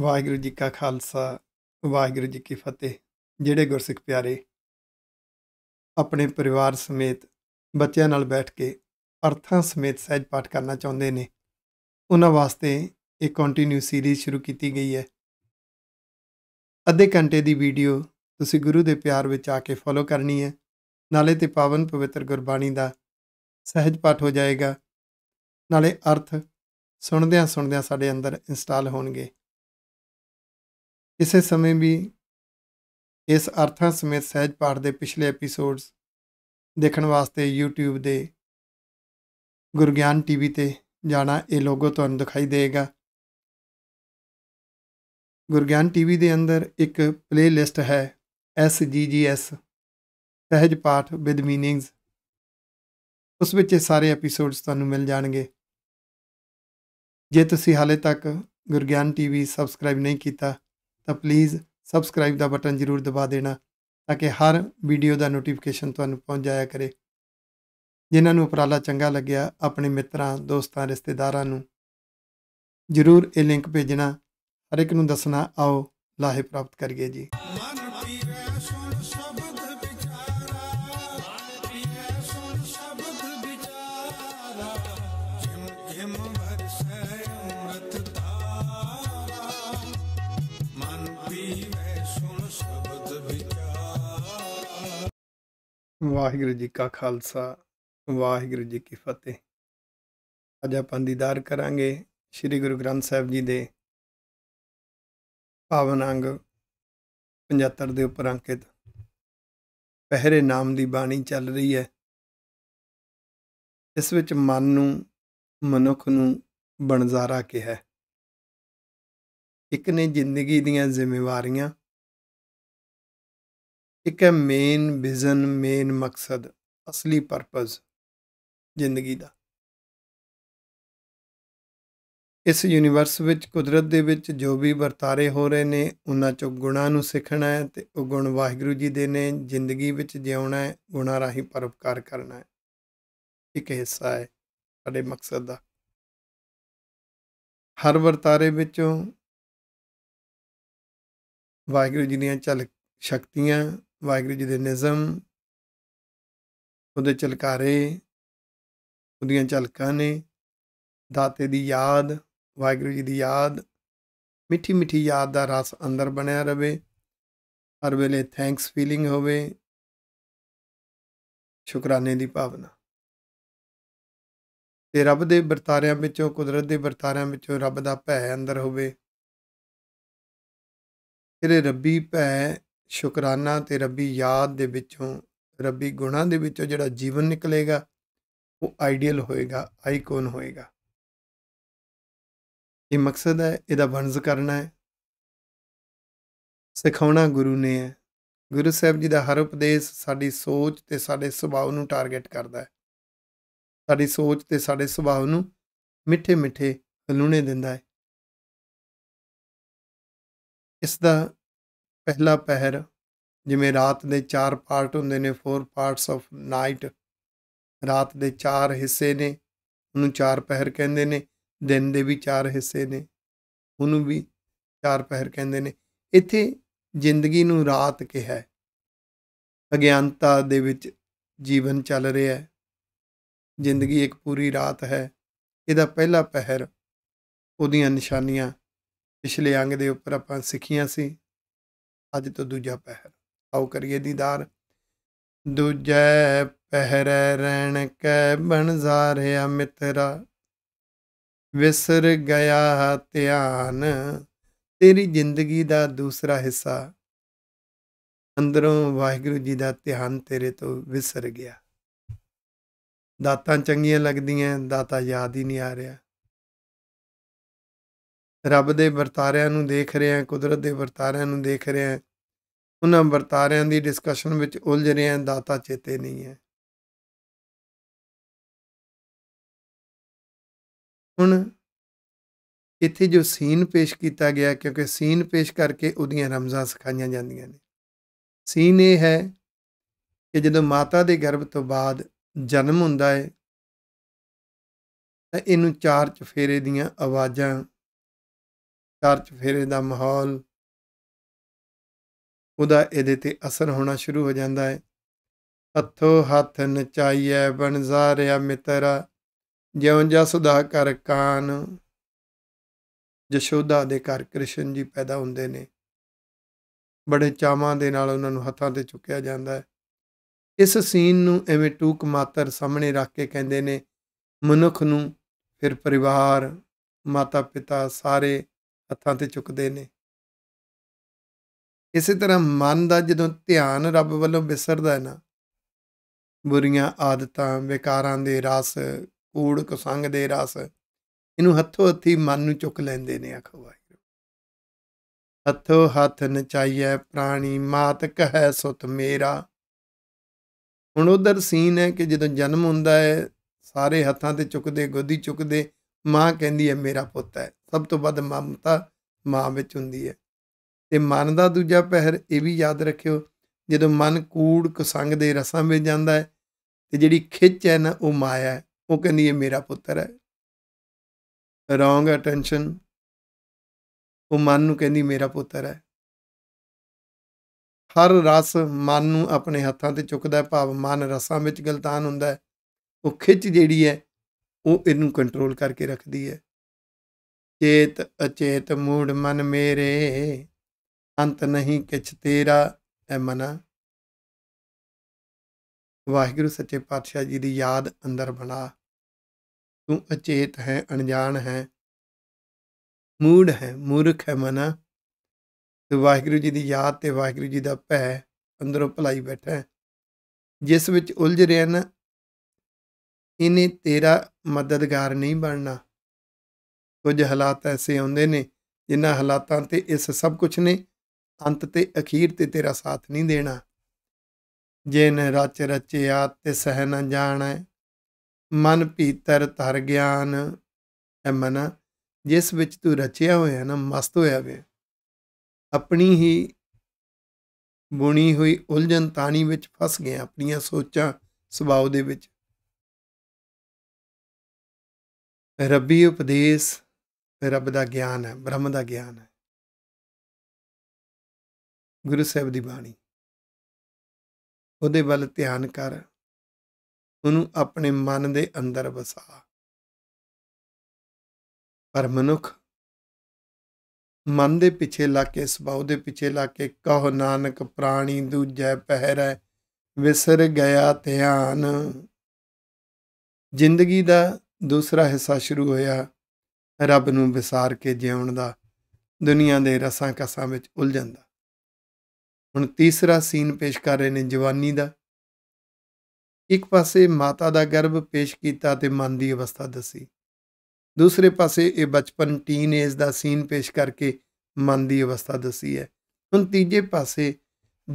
ਵਾਹਿਗੁਰੂ ਜੀ ਕਾ ਖਾਲਸਾ ਵਾਹਿਗੁਰੂ ਜੀ ਕੀ ਫਤਿਹ ਜਿਹੜੇ ਗੁਰਸਿੱਖ ਪਿਆਰੇ ਆਪਣੇ ਪਰਿਵਾਰ ਸਮੇਤ ਬੱਚਿਆਂ ਨਾਲ ਬੈਠ ਕੇ ਅਰਥਾਂ ਸਮੇਤ ਸਹਿਜ ਪਾਠ ਕਰਨਾ ਚਾਹੁੰਦੇ ਨੇ ਉਹਨਾਂ ਵਾਸਤੇ ਇੱਕ ਕੰਟੀਨਿਊ ਸੀਰੀਜ਼ ਸ਼ੁਰੂ ਕੀਤੀ ਗਈ ਹੈ ਅੱਧੇ ਘੰਟੇ ਦੀ ਵੀਡੀਓ ਤੁਸੀਂ ਗੁਰੂ ਦੇ ਪਿਆਰ ਵਿੱਚ ਆ ਕੇ ਫੋਲੋ ਕਰਨੀ ਹੈ ਨਾਲੇ ਤੇ ਪਾਵਨ ਪਵਿੱਤਰ ਗੁਰਬਾਣੀ ਦਾ ਸਹਿਜ ਪਾਠ ਹੋ ਜਾਏਗਾ ਨਾਲੇ ਅਰਥ ਸੁਣਦਿਆਂ ਸੁਣਦਿਆਂ ਸਾਡੇ ਅੰਦਰ ਇੰਸਟਾਲ ਹੋਣਗੇ ਇਸੇ ਸਮੇਂ ਵੀ ਇਸ ਅਰਥਾਂ ਸਮੇਤ ਸਹਿਜ ਪਾਠ ਦੇ ਪਿਛਲੇ ਐਪੀਸੋਡਸ ਦੇਖਣ ਵਾਸਤੇ YouTube ਦੇ ਗੁਰਗਿਆਨ ਟੀਵੀ ਤੇ ਜਾਣਾ ਇਹ ਲੋਗੋ ਤੁਹਾਨੂੰ ਦਿਖਾਈ ਦੇਗਾ ਗੁਰਗਿਆਨ ਟੀਵੀ ਦੇ ਅੰਦਰ ਇੱਕ ਪਲੇਲਿਸਟ ਹੈ SGGS ਸਹਿਜ ਪਾਠ ਵਿਦ ਮੀਨਿੰਗਸ ਉਸ ਵਿੱਚ ਇਹ ਸਾਰੇ ਐਪੀਸੋਡਸ ਤੁਹਾਨੂੰ ਮਿਲ ਜਾਣਗੇ ਜੇ ਤੁਸੀਂ ਹਾਲੇ ਤੱਕ ਗੁਰਗਿਆਨ ਟੀਵੀ ਸਬਸਕ੍ਰਾਈਬ ਨਹੀਂ ਕੀਤਾ ਤਾਂ ਪਲੀਜ਼ ਸਬਸਕ੍ਰਾਈਬ ਦਾ ਬਟਨ ਜ਼ਰੂਰ ਦਬਾ ਦੇਣਾ ਤਾਂ ਕਿ ਹਰ ਵੀਡੀਓ ਦਾ ਨੋਟੀਫਿਕੇਸ਼ਨ ਤੁਹਾਨੂੰ ਪਹੁੰਚ ਜਾਇਆ ਕਰੇ ਜਿਨ੍ਹਾਂ ਨੂੰ ਉਪਰਾਲਾ ਚੰਗਾ ਲੱਗਿਆ ਆਪਣੇ ਮਿੱਤਰਾਂ ਦੋਸਤਾਂ ਰਿਸ਼ਤੇਦਾਰਾਂ ਨੂੰ ਜ਼ਰੂਰ ਇਹ ਲਿੰਕ ਭੇਜਣਾ ਹਰ ਇੱਕ ਨੂੰ ਦੱਸਣਾ ਆਓ ਲਾਹੇ ਪ੍ਰਾਪਤ ਕਰੀਏ ਜੀ ਵਾਹਿਗੁਰੂ ਜੀ ਕਾ ਖਾਲਸਾ ਵਾਹਿਗੁਰੂ ਜੀ ਕੀ ਫਤਿਹ ਅੱਜ ਆਪਾਂ ਦੀਦਾਰ ਕਰਾਂਗੇ ਸ੍ਰੀ ਗੁਰੂ ਗ੍ਰੰਥ ਸਾਹਿਬ ਜੀ ਦੇ ਪਾਵਨ ਅੰਗ 75 ਦੇ ਉੱਪਰ ਅੰਕਿਤ ਪਹਿਰੇ ਨਾਮ ਦੀ ਬਾਣੀ ਚੱਲ ਰਹੀ ਹੈ ਇਸ ਵਿੱਚ ਮਨ ਨੂੰ ਮਨੁੱਖ ਨੂੰ ਬਣਜ਼ਾਰਾ ਕਿਹਾ ਇੱਕ ਨੇ ਜ਼ਿੰਦਗੀ ਦੀਆਂ ਜ਼ਿੰਮੇਵਾਰੀਆਂ ਇੱਕ ਹੈ ਮੇਨ ਵਿਜ਼ਨ ਮੇਨ ਮਕਸਦ ਅਸਲੀ ਪਰਪਸ ਜ਼ਿੰਦਗੀ ਦਾ ਇਸ ਯੂਨੀਵਰਸ ਵਿੱਚ ਕੁਦਰਤ ਦੇ ਵਿੱਚ ਜੋ ਵੀ ਵਰਤਾਰੇ ਹੋ ਰਹੇ ਨੇ ਉਹਨਾਂ ਚੋਂ ਗੁਣਾਂ ਨੂੰ ਸਿੱਖਣਾ ਹੈ ਤੇ ਉਹ ਗੁਣ ਵਾਹਿਗੁਰੂ ਜੀ ਦੇ ਨੇ ਜ਼ਿੰਦਗੀ ਵਿੱਚ ਜਿਉਣਾ ਹੈ ਗੁਣਾਂ ਰਾਹੀਂ ਪਰਉਪਕਾਰ ਕਰਨਾ ਹੈ ਇੱਕ ਹਿੱਸਾ ਹੈ ਸਾਡੇ ਮਕਸਦ ਦਾ ਹਰ ਵਰਤਾਰੇ ਵਿੱਚੋਂ ਵਾਹਿਗੁਰੂ ਜੀ ਦੀਆਂ ਚਲ ਸ਼ਕਤੀਆਂ ਵਾਹਿਗੁਰੂ ਜੀ ਦੇ ਨਿਜ਼ਮ ਉਹਦੇ ਚਲਕਾਰੇ ਉਹਦੀਆਂ ਝਲਕਾਂ ਨੇ ਦਾਤੇ ਦੀ ਯਾਦ ਵਾਹਿਗੁਰੂ ਜੀ ਦੀ ਯਾਦ ਮਿੱਠੀ ਮਿੱਠੀ ਯਾਦ ਦਾ ਰਸ ਅੰਦਰ ਬਣਿਆ ਰਵੇ ਹਰ ਵੇਲੇ ਥੈਂਕਸ ਫੀਲਿੰਗ ਹੋਵੇ ਸ਼ੁਕਰਾਨੇ ਦੀ ਭਾਵਨਾ ਤੇ ਰੱਬ ਦੇ ਵਰਤਾਰਿਆਂ ਵਿੱਚੋਂ ਕੁਦਰਤ ਦੇ ਵਰਤਾਰਿਆਂ ਵਿੱਚੋਂ ਰੱਬ ਦਾ ਭੈ ਅੰਦਰ ਹੋਵੇ ਤੇਰੇ ਰੱਬੀ ਭੈ ਸ਼ੁਕਰਾਨਾ ਤੇ ਰੱਬੀ ਯਾਦ ਦੇ ਵਿੱਚੋਂ ਰੱਬੀ ਗੁਣਾ ਦੇ ਵਿੱਚੋਂ ਜਿਹੜਾ ਜੀਵਨ ਨਿਕਲੇਗਾ ਉਹ ਆਈਡੀਅਲ ਹੋਏਗਾ ਆਈਕਨ ਹੋਏਗਾ ਇਹ ਮਕਸਦ ਹੈ ਇਹਦਾ ਵਣਜ ਕਰਨਾ ਹੈ ਸਿਖਾਉਣਾ ਗੁਰੂ ਨੇ ਹੈ ਗੁਰੂ ਸਾਹਿਬ ਜੀ ਦਾ ਹਰ ਉਪਦੇਸ਼ ਸਾਡੀ ਸੋਚ ਤੇ ਸਾਡੇ ਸੁਭਾਅ ਨੂੰ ਟਾਰਗੇਟ ਕਰਦਾ ਹੈ ਸਾਡੀ ਸੋਚ ਤੇ ਸਾਡੇ ਸੁਭਾਅ ਨੂੰ ਮਿੱਠੇ ਮਿੱਠੇ ਹਲੂਣੇ ਦਿੰਦਾ ਹੈ ਇਸ ਦਾ ਪਹਿਲਾ ਪਹਿਰ ਜਿਵੇਂ ਰਾਤ ਦੇ ਚਾਰ ਪਾਰਟ ਹੁੰਦੇ ਨੇ ਫੋਰ ਪਾਰਟਸ ਆਫ ਨਾਈਟ ਰਾਤ ਦੇ ਚਾਰ ਹਿੱਸੇ ਨੇ ਉਹਨੂੰ ਚਾਰ ਪਹਿਰ ਕਹਿੰਦੇ ਨੇ ਦਿਨ ਦੇ ਵੀ ਚਾਰ ਹਿੱਸੇ ਨੇ ਉਹਨੂੰ ਵੀ ਚਾਰ ਪਹਿਰ ਕਹਿੰਦੇ ਨੇ ਇੱਥੇ ਜ਼ਿੰਦਗੀ ਨੂੰ ਰਾਤ ਕਿਹਾ ਹੈ ਅਗਿਆਨਤਾ ਦੇ ਵਿੱਚ ਜੀਵਨ ਚੱਲ ਰਿਹਾ ਹੈ ਜ਼ਿੰਦਗੀ ਇੱਕ ਪੂਰੀ ਰਾਤ ਹੈ ਇਹਦਾ ਪਹਿਲਾ ਪਹਿਰ ਉਹਦੀਆਂ ਨਿਸ਼ਾਨੀਆਂ ਪਿਛਲੇ ਅੰਗ ਦੇ ਉੱਪਰ ਆਪਾਂ ਸਿੱਖੀਆਂ ਸੀ ਅੱਜ ਤੋਂ ਦੂਜਾ ਪਹਿਰ ਆਓ ਕਰੀਏ ਦੀਦਾਰ ਦੂਜੇ ਪਹਿਰ ਰਹਿਣ ਕੈ ਬਣਜ਼ਾਰਿਆ ਮਿੱਤਰਾ ਵਿਸਰ ਗਿਆ ਧਿਆਨ ਤੇਰੀ ਜ਼ਿੰਦਗੀ ਦਾ ਦੂਸਰਾ ਹਿੱਸਾ ਅੰਦਰੋਂ ਵਾਹਿਗੁਰੂ ਜੀ ਦਾ ਧਿਆਨ ਤੇਰੇ ਤੋਂ ਵਿਸਰ ਗਿਆ ਦਾਤਾਂ ਚੰਗੀਆਂ ਲੱਗਦੀਆਂ ਦਾਤਾ ਯਾਦ ਹੀ ਨਹੀਂ ਆ ਰਿਹਾ ਰੱਬ ਦੇ ਵਰਤਾਰਿਆਂ ਨੂੰ ਦੇਖ ਰਿਹਾ ਹਾਂ ਕੁਦਰਤ ਦੇ ਵਰਤਾਰਿਆਂ ਨੂੰ ਦੇਖ ਰਿਹਾ ਹਾਂ ਉਹਨਾਂ ਵਰਤਾਰਿਆਂ ਦੀ ਡਿਸਕਸ਼ਨ ਵਿੱਚ ਉਲਝ ਰਿਹਾ ਹਾਂ ਦਾਤਾ ਚੇਤੇ ਨਹੀਂ ਹੈ ਹੁਣ ਇੱਥੇ ਜੋ ਸੀਨ ਪੇਸ਼ ਕੀਤਾ ਗਿਆ ਕਿਉਂਕਿ ਸੀਨ ਪੇਸ਼ ਕਰਕੇ ਉਹਦੀਆਂ ਰਮਜ਼ਾਂ ਸਿਖਾਈਆਂ ਜਾਂਦੀਆਂ ਨੇ ਸੀਨ ਇਹ ਹੈ ਕਿ ਜਦੋਂ ਮਾਤਾ ਦੇ ਗਰਭ ਤੋਂ ਬਾਅਦ ਜਨਮ ਹੁੰਦਾ ਹੈ ਤਾਂ ਇਹਨੂੰ ਚਾਰ ਚਫੇਰੇ ਦੀਆਂ ਆਵਾਜ਼ਾਂ ਚਰਚ ਫੇਰੇ ਦਾ ਮਾਹੌਲ ਉਹਦਾ ਇਹਦੇ ਤੇ ਅਸਰ ਹੋਣਾ ਸ਼ੁਰੂ ਹੋ ਜਾਂਦਾ ਹੈ ਹੱਥੋ ਹੱਥ ਨਚਾਈਐ ਬਣਜ਼ਾਰਿਆ ਮਿਤਰਾ ਜਿਉ ਜਸ ਦਾ ਕਰ ਕਾਨ ਜਸ਼ੋਦਾ ਦੇ ਘਰ ਕ੍ਰਿਸ਼ਨ ਜੀ ਪੈਦਾ ਹੁੰਦੇ ਨੇ ਬੜੇ ਚਾਵਾਂ ਦੇ ਨਾਲ ਉਹਨਾਂ ਨੂੰ ਹੱਥਾਂ ਤੇ ਚੁੱਕਿਆ ਜਾਂਦਾ ਹੈ ਇਸ ਸੀਨ ਨੂੰ ਐਵੇਂ ਟੂਕ ਮਾਤਰ ਸਾਹਮਣੇ ਰੱਖ ਕੇ ਕਹਿੰਦੇ ਨੇ ਮਨੁੱਖ ਨੂੰ ਫਿਰ ਪਰਿਵਾਰ ਮਾਤਾ ਪਿਤਾ ਸਾਰੇ ਹੱਥਾਂ ਤੇ ਚੁੱਕਦੇ ਨੇ ਇਸੇ ਤਰ੍ਹਾਂ ਮਨ ਦਾ ਜਦੋਂ ਧਿਆਨ ਰੱਬ ਵੱਲੋਂ ਵਿਸਰਦਾ ਹੈ ਨਾ ਬੁਰੀਆਂ ਆਦਤਾਂ ਵਿਕਾਰਾਂ ਦੇ ਰਸ ਕੂੜ ਕੁਸੰਗ ਦੇ ਰਸ ਇਹਨੂੰ ਹੱਥੋਂ ਹੱਥੀ ਮਨ ਨੂੰ ਚੁੱਕ ਲੈਂਦੇ ਨੇ ਅਖਵਾਈ ਹੱਥੋ ਹੱਥ ਨਚਾਈਐ ਪ੍ਰਾਣੀ ਮਾਤ ਕਹੈ ਸੁਤ ਮੇਰਾ ਹੁਣ ਉਧਰ ਸੀਨ ਹੈ ਕਿ ਜਦੋਂ ਜਨਮ ਹੁੰਦਾ ਹੈ ਸਾਰੇ ਹੱਥਾਂ ਤੇ ਚੁੱਕਦੇ ਗੋਦੀ ਚੁੱਕਦੇ ਮਾਂ ਕਹਿੰਦੀ ਹੈ ਮੇਰਾ ਪੁੱਤ ਹੈ ਸਭ ਤੋਂ ਵੱਧ ਮਮਤਾ ਮਾਂ ਵਿੱਚ ਹੁੰਦੀ ਹੈ ਤੇ ਮਨ ਦਾ ਦੂਜਾ ਪਹਿਰ ਇਹ ਵੀ ਯਾਦ ਰੱਖਿਓ ਜਦੋਂ ਮਨ ਕੂੜ ਕਸੰਗ ਦੇ ਰਸਾਂ ਵਿੱਚ ਜਾਂਦਾ ਹੈ ਤੇ ਜਿਹੜੀ ਖਿੱਚ ਹੈ ਨਾ ਉਹ ਮਾਇਆ ਹੈ ਉਹ ਕਹਿੰਦੀ ਹੈ ਮੇਰਾ ਪੁੱਤਰ ਹੈ ਰੋਂਗ ਅਟੈਂਸ਼ਨ ਉਹ ਮਨ ਨੂੰ ਕਹਿੰਦੀ ਮੇਰਾ ਪੁੱਤਰ ਹੈ ਹਰ ਰਸ ਮਨ ਨੂੰ ਆਪਣੇ ਹੱਥਾਂ ਤੇ ਚੁੱਕਦਾ ਹੈ ਭਾਵ ਮਨ ਰਸਾਂ ਵਿੱਚ ਗਲਤਾਨ ਹੁੰਦਾ ਹੈ ਉਹ ਖਿੱਚ ਜਿਹੜੀ ਹੈ ਉਹ ਇਹਨੂੰ ਕੰਟਰੋਲ ਕਰਕੇ ਰੱਖਦੀ ਹੈ ਚੇਤ ਅਚੇਤ ਮੂੜ ਮਨ ਮੇਰੇ ਅੰਤ ਨਹੀਂ ਕਿਛ ਤੇਰਾ ਐ ਮਨਾ ਵਾਹਿਗੁਰੂ ਸੱਚੇ ਪਾਤਸ਼ਾਹ ਜੀ ਦੀ ਯਾਦ ਅੰਦਰ ਬਣਾ ਤੂੰ ਅਚੇਤ ਹੈ ਅਣਜਾਣ ਹੈ ਮੂੜ ਹੈ ਮੂਰਖ ਹੈ ਮਨਾ ਤੇ ਵਾਹਿਗੁਰੂ ਜੀ ਦੀ ਯਾਦ ਤੇ ਵਾਹਿਗੁਰੂ ਜੀ ਦਾ ਭੈ ਅੰਦਰੋਂ ਭਲਾਈ ਬੈਠਾ ਜਿਸ ਵਿੱਚ ਉਲਝ ਰਿਹਾ ਨਾ ਇਹਨੇ ਤੇਰਾ ਮਦਦਗਾਰ ਨਹੀਂ ਬਣਨਾ ਕੁਝ ਹਾਲਾਤ ਐਸੇ ਆਉਂਦੇ ਨੇ ਜਿਨ੍ਹਾਂ ਹਾਲਾਤਾਂ ਤੇ ਇਸ ਸਭ ਕੁਝ ਨੇ ਅੰਤ ਤੇ ਅਖੀਰ ਤੇ ਤੇਰਾ ਸਾਥ ਨਹੀਂ ਦੇਣਾ ਜਿਨ ਰਚ ਰਚਿਆ ਤੇ ਸਹਿ ਨ ਜਾਣੈ ਮਨ ਭੀਤਰ ਧਰ ਗਿਆਨ ਐ ਮਨ ਜਿਸ ਵਿੱਚ ਤੂੰ ਰਚਿਆ ਹੋਇਆ ਨਾ ਮਸਤ ਹੋਇਆ ਵੇ ਆਪਣੀ ਹੀ ਬੁਣੀ ਹੋਈ ਉਲਝਣ ਤਾਣੀ ਵਿੱਚ ਫਸ ਗਿਆ ਆਪਣੀਆਂ ਸੋਚਾਂ ਸੁਭਾਅ ਦੇ ਵਿੱਚ ਰੱਬੀ ਉਪਦੇਸ਼ ਰੱਬ ਦਾ ਗਿਆਨ ਹੈ ਬ੍ਰਹਮ ਦਾ ਗਿਆਨ ਹੈ ਗੁਰੂ ਸਾਹਿਬ ਦੀ ਬਾਣੀ ਉਹਦੇ ਵੱਲ ਧਿਆਨ ਕਰ ਉਹਨੂੰ ਆਪਣੇ ਮਨ ਦੇ ਅੰਦਰ ਵਸਾ ਪਰ ਮਨੁੱਖ ਮਨ ਦੇ ਪਿੱਛੇ ਲੱਗ ਕੇ ਸੁਭਾਅ ਦੇ ਪਿੱਛੇ ਲੱਗ ਕੇ ਕਹੋ ਨਾਨਕ ਪ੍ਰਾਣੀ ਦੂਜੈ ਪਹਿਰੈ ਵਿਸਰ ਗਿਆ ਧਿਆਨ ਜ਼ਿੰਦਗੀ ਦਾ ਦੂਸਰਾ ਹਿੱਸਾ ਸ਼ੁਰੂ ਹੋਇਆ ਰੱਬ ਨੂੰ ਵਿਸਾਰ ਕੇ ਜਿਉਣ ਦਾ ਦੁਨੀਆ ਦੇ ਰਸਾਂ ਕਸਾਂ ਵਿੱਚ ਉਲਝ ਜਾਂਦਾ ਹੁਣ ਤੀਸਰਾ ਸੀਨ ਪੇਸ਼ ਕਰ ਰਹੇ ਨੇ ਜਵਾਨੀ ਦਾ ਇੱਕ ਪਾਸੇ ਮਾਤਾ ਦਾ ਗਰਭ ਪੇਸ਼ ਕੀਤਾ ਤੇ ਮਨ ਦੀ ਅਵਸਥਾ ਦੱਸੀ ਦੂਸਰੇ ਪਾਸੇ ਇਹ ਬਚਪਨ ਟੀਨੇਜ ਦਾ ਸੀਨ ਪੇਸ਼ ਕਰਕੇ ਮਨ ਦੀ ਅਵਸਥਾ ਦੱਸੀ ਹੈ ਹੁਣ ਤੀਜੇ ਪਾਸੇ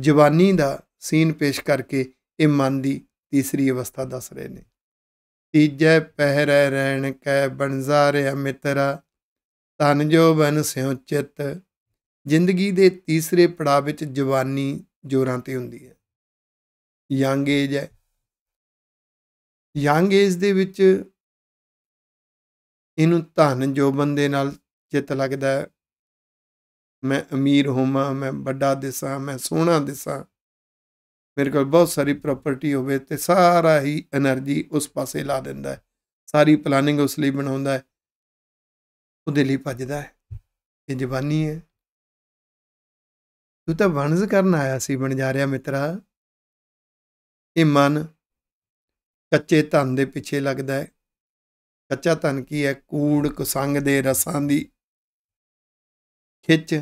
ਜਵਾਨੀ ਦਾ ਸੀਨ ਪੇਸ਼ ਕਰਕੇ ਇਹ ਮਨ ਦੀ ਤੀਸਰੀ ਅਵਸਥਾ ਦੱਸ ਰਹੇ ਨੇ ਤੀਜੇ ਪਹਿਰੇ ਰਹਿਣ ਕੈ ਬਨਜ਼ਾਰਿਆ ਮਿੱਤਰਾ ਤਨ ਜੋ ਬਨ ਸਿਉ ਚਿਤ ਜ਼ਿੰਦਗੀ ਦੇ ਤੀਸਰੇ ਪੜਾਅ ਵਿੱਚ ਜਵਾਨੀ ਜੋਰਾਂ ਤੇ ਹੁੰਦੀ ਹੈ ਯੰਗ ਏਜ ਹੈ ਯੰਗ ਏਜ ਦੇ ਵਿੱਚ ਇਹਨੂੰ ਧਨ ਜੋਬਨ ਦੇ ਨਾਲ ਚਿਤ ਲੱਗਦਾ ਮੈਂ ਅਮੀਰ ਹੋਵਾਂ ਮੈਂ ਵੱਡਾ ਦਿਸਾਂ ਮੈਂ ਸੋਹਣਾ ਦਿਸਾਂ ਮੇਰੇ ਕੋਲ ਬਹੁਤ ਸਾਰੀ ਪ੍ਰਾਪਰਟੀ ਹੋਵੇ ਤੇ ਸਾਰਾ ਹੀ એનર્ਜੀ ਉਸ ਪਾਸੇ ਲਾ ਦਿੰਦਾ ਹੈ ਸਾਰੀ ਪਲਾਨਿੰਗ ਉਸ ਲਈ ਬਣਾਉਂਦਾ ਹੈ ਉਹਦੇ ਲਈ ਭੱਜਦਾ ਹੈ ਇਹ ਜਵਾਨੀ ਹੈ ਤੂੰ ਤਾਂ ਵਣਜ ਕਰਨ ਆਇਆ ਸੀ ਬਣ ਜਾ ਰਿਹਾ ਮਿੱਤਰਾ ਇਹ ਮਨ ਕੱਚੇ ਧਨ ਦੇ ਪਿੱਛੇ ਲੱਗਦਾ ਹੈ ਕੱਚਾ ਧਨ ਕੀ ਹੈ ਕੂੜ ਕੁਸੰਗ ਦੇ ਰਸਾਂ ਦੀ ਖਿੱਚ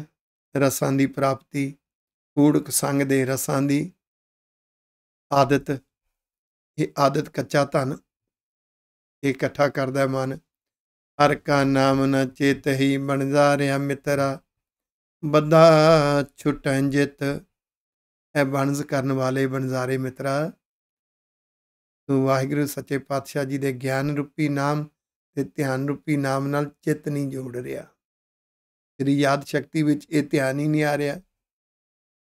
ਰਸਾਂ ਦੀ ਪ੍ਰਾਪਤੀ ਕੂੜ ਕੁਸੰਗ ਦੇ ਰਸਾਂ ਦੀ ਆਦਤ ਇਹ ਆਦਤ ਕੱਚਾ ਧਨ ਇਹ ਇਕੱਠਾ ਕਰਦਾ ਮਨ ਹਰ ਕਾ ਨਾਮ ਨ ਚੇਤ ਹੀ ਬਣਦਾ ਰਿਆ ਮਿੱਤਰਾ ਬੰਦਾ ਛੁਟੈ ਜਿਤ ਐ ਬਣਜ਼ ਕਰਨ ਵਾਲੇ ਬਣਜ਼ਾਰੇ ਮਿੱਤਰਾ ਤੂੰ ਵਾਹਿਗੁਰੂ ਸੱਚੇ ਪਾਤਸ਼ਾਹ ਜੀ ਦੇ ਗਿਆਨ ਰੂਪੀ ਨਾਮ ਤੇ ਧਿਆਨ ਰੂਪੀ ਨਾਮ ਨਾਲ ਚਿੱਤ ਨਹੀਂ ਜੋੜ ਰਿਹਾ ਤੇਰੀ ਯਾਦ ਸ਼ਕਤੀ ਵਿੱਚ ਇਹ ਧਿਆਨ ਹੀ ਨਹੀਂ ਆ ਰਿਹਾ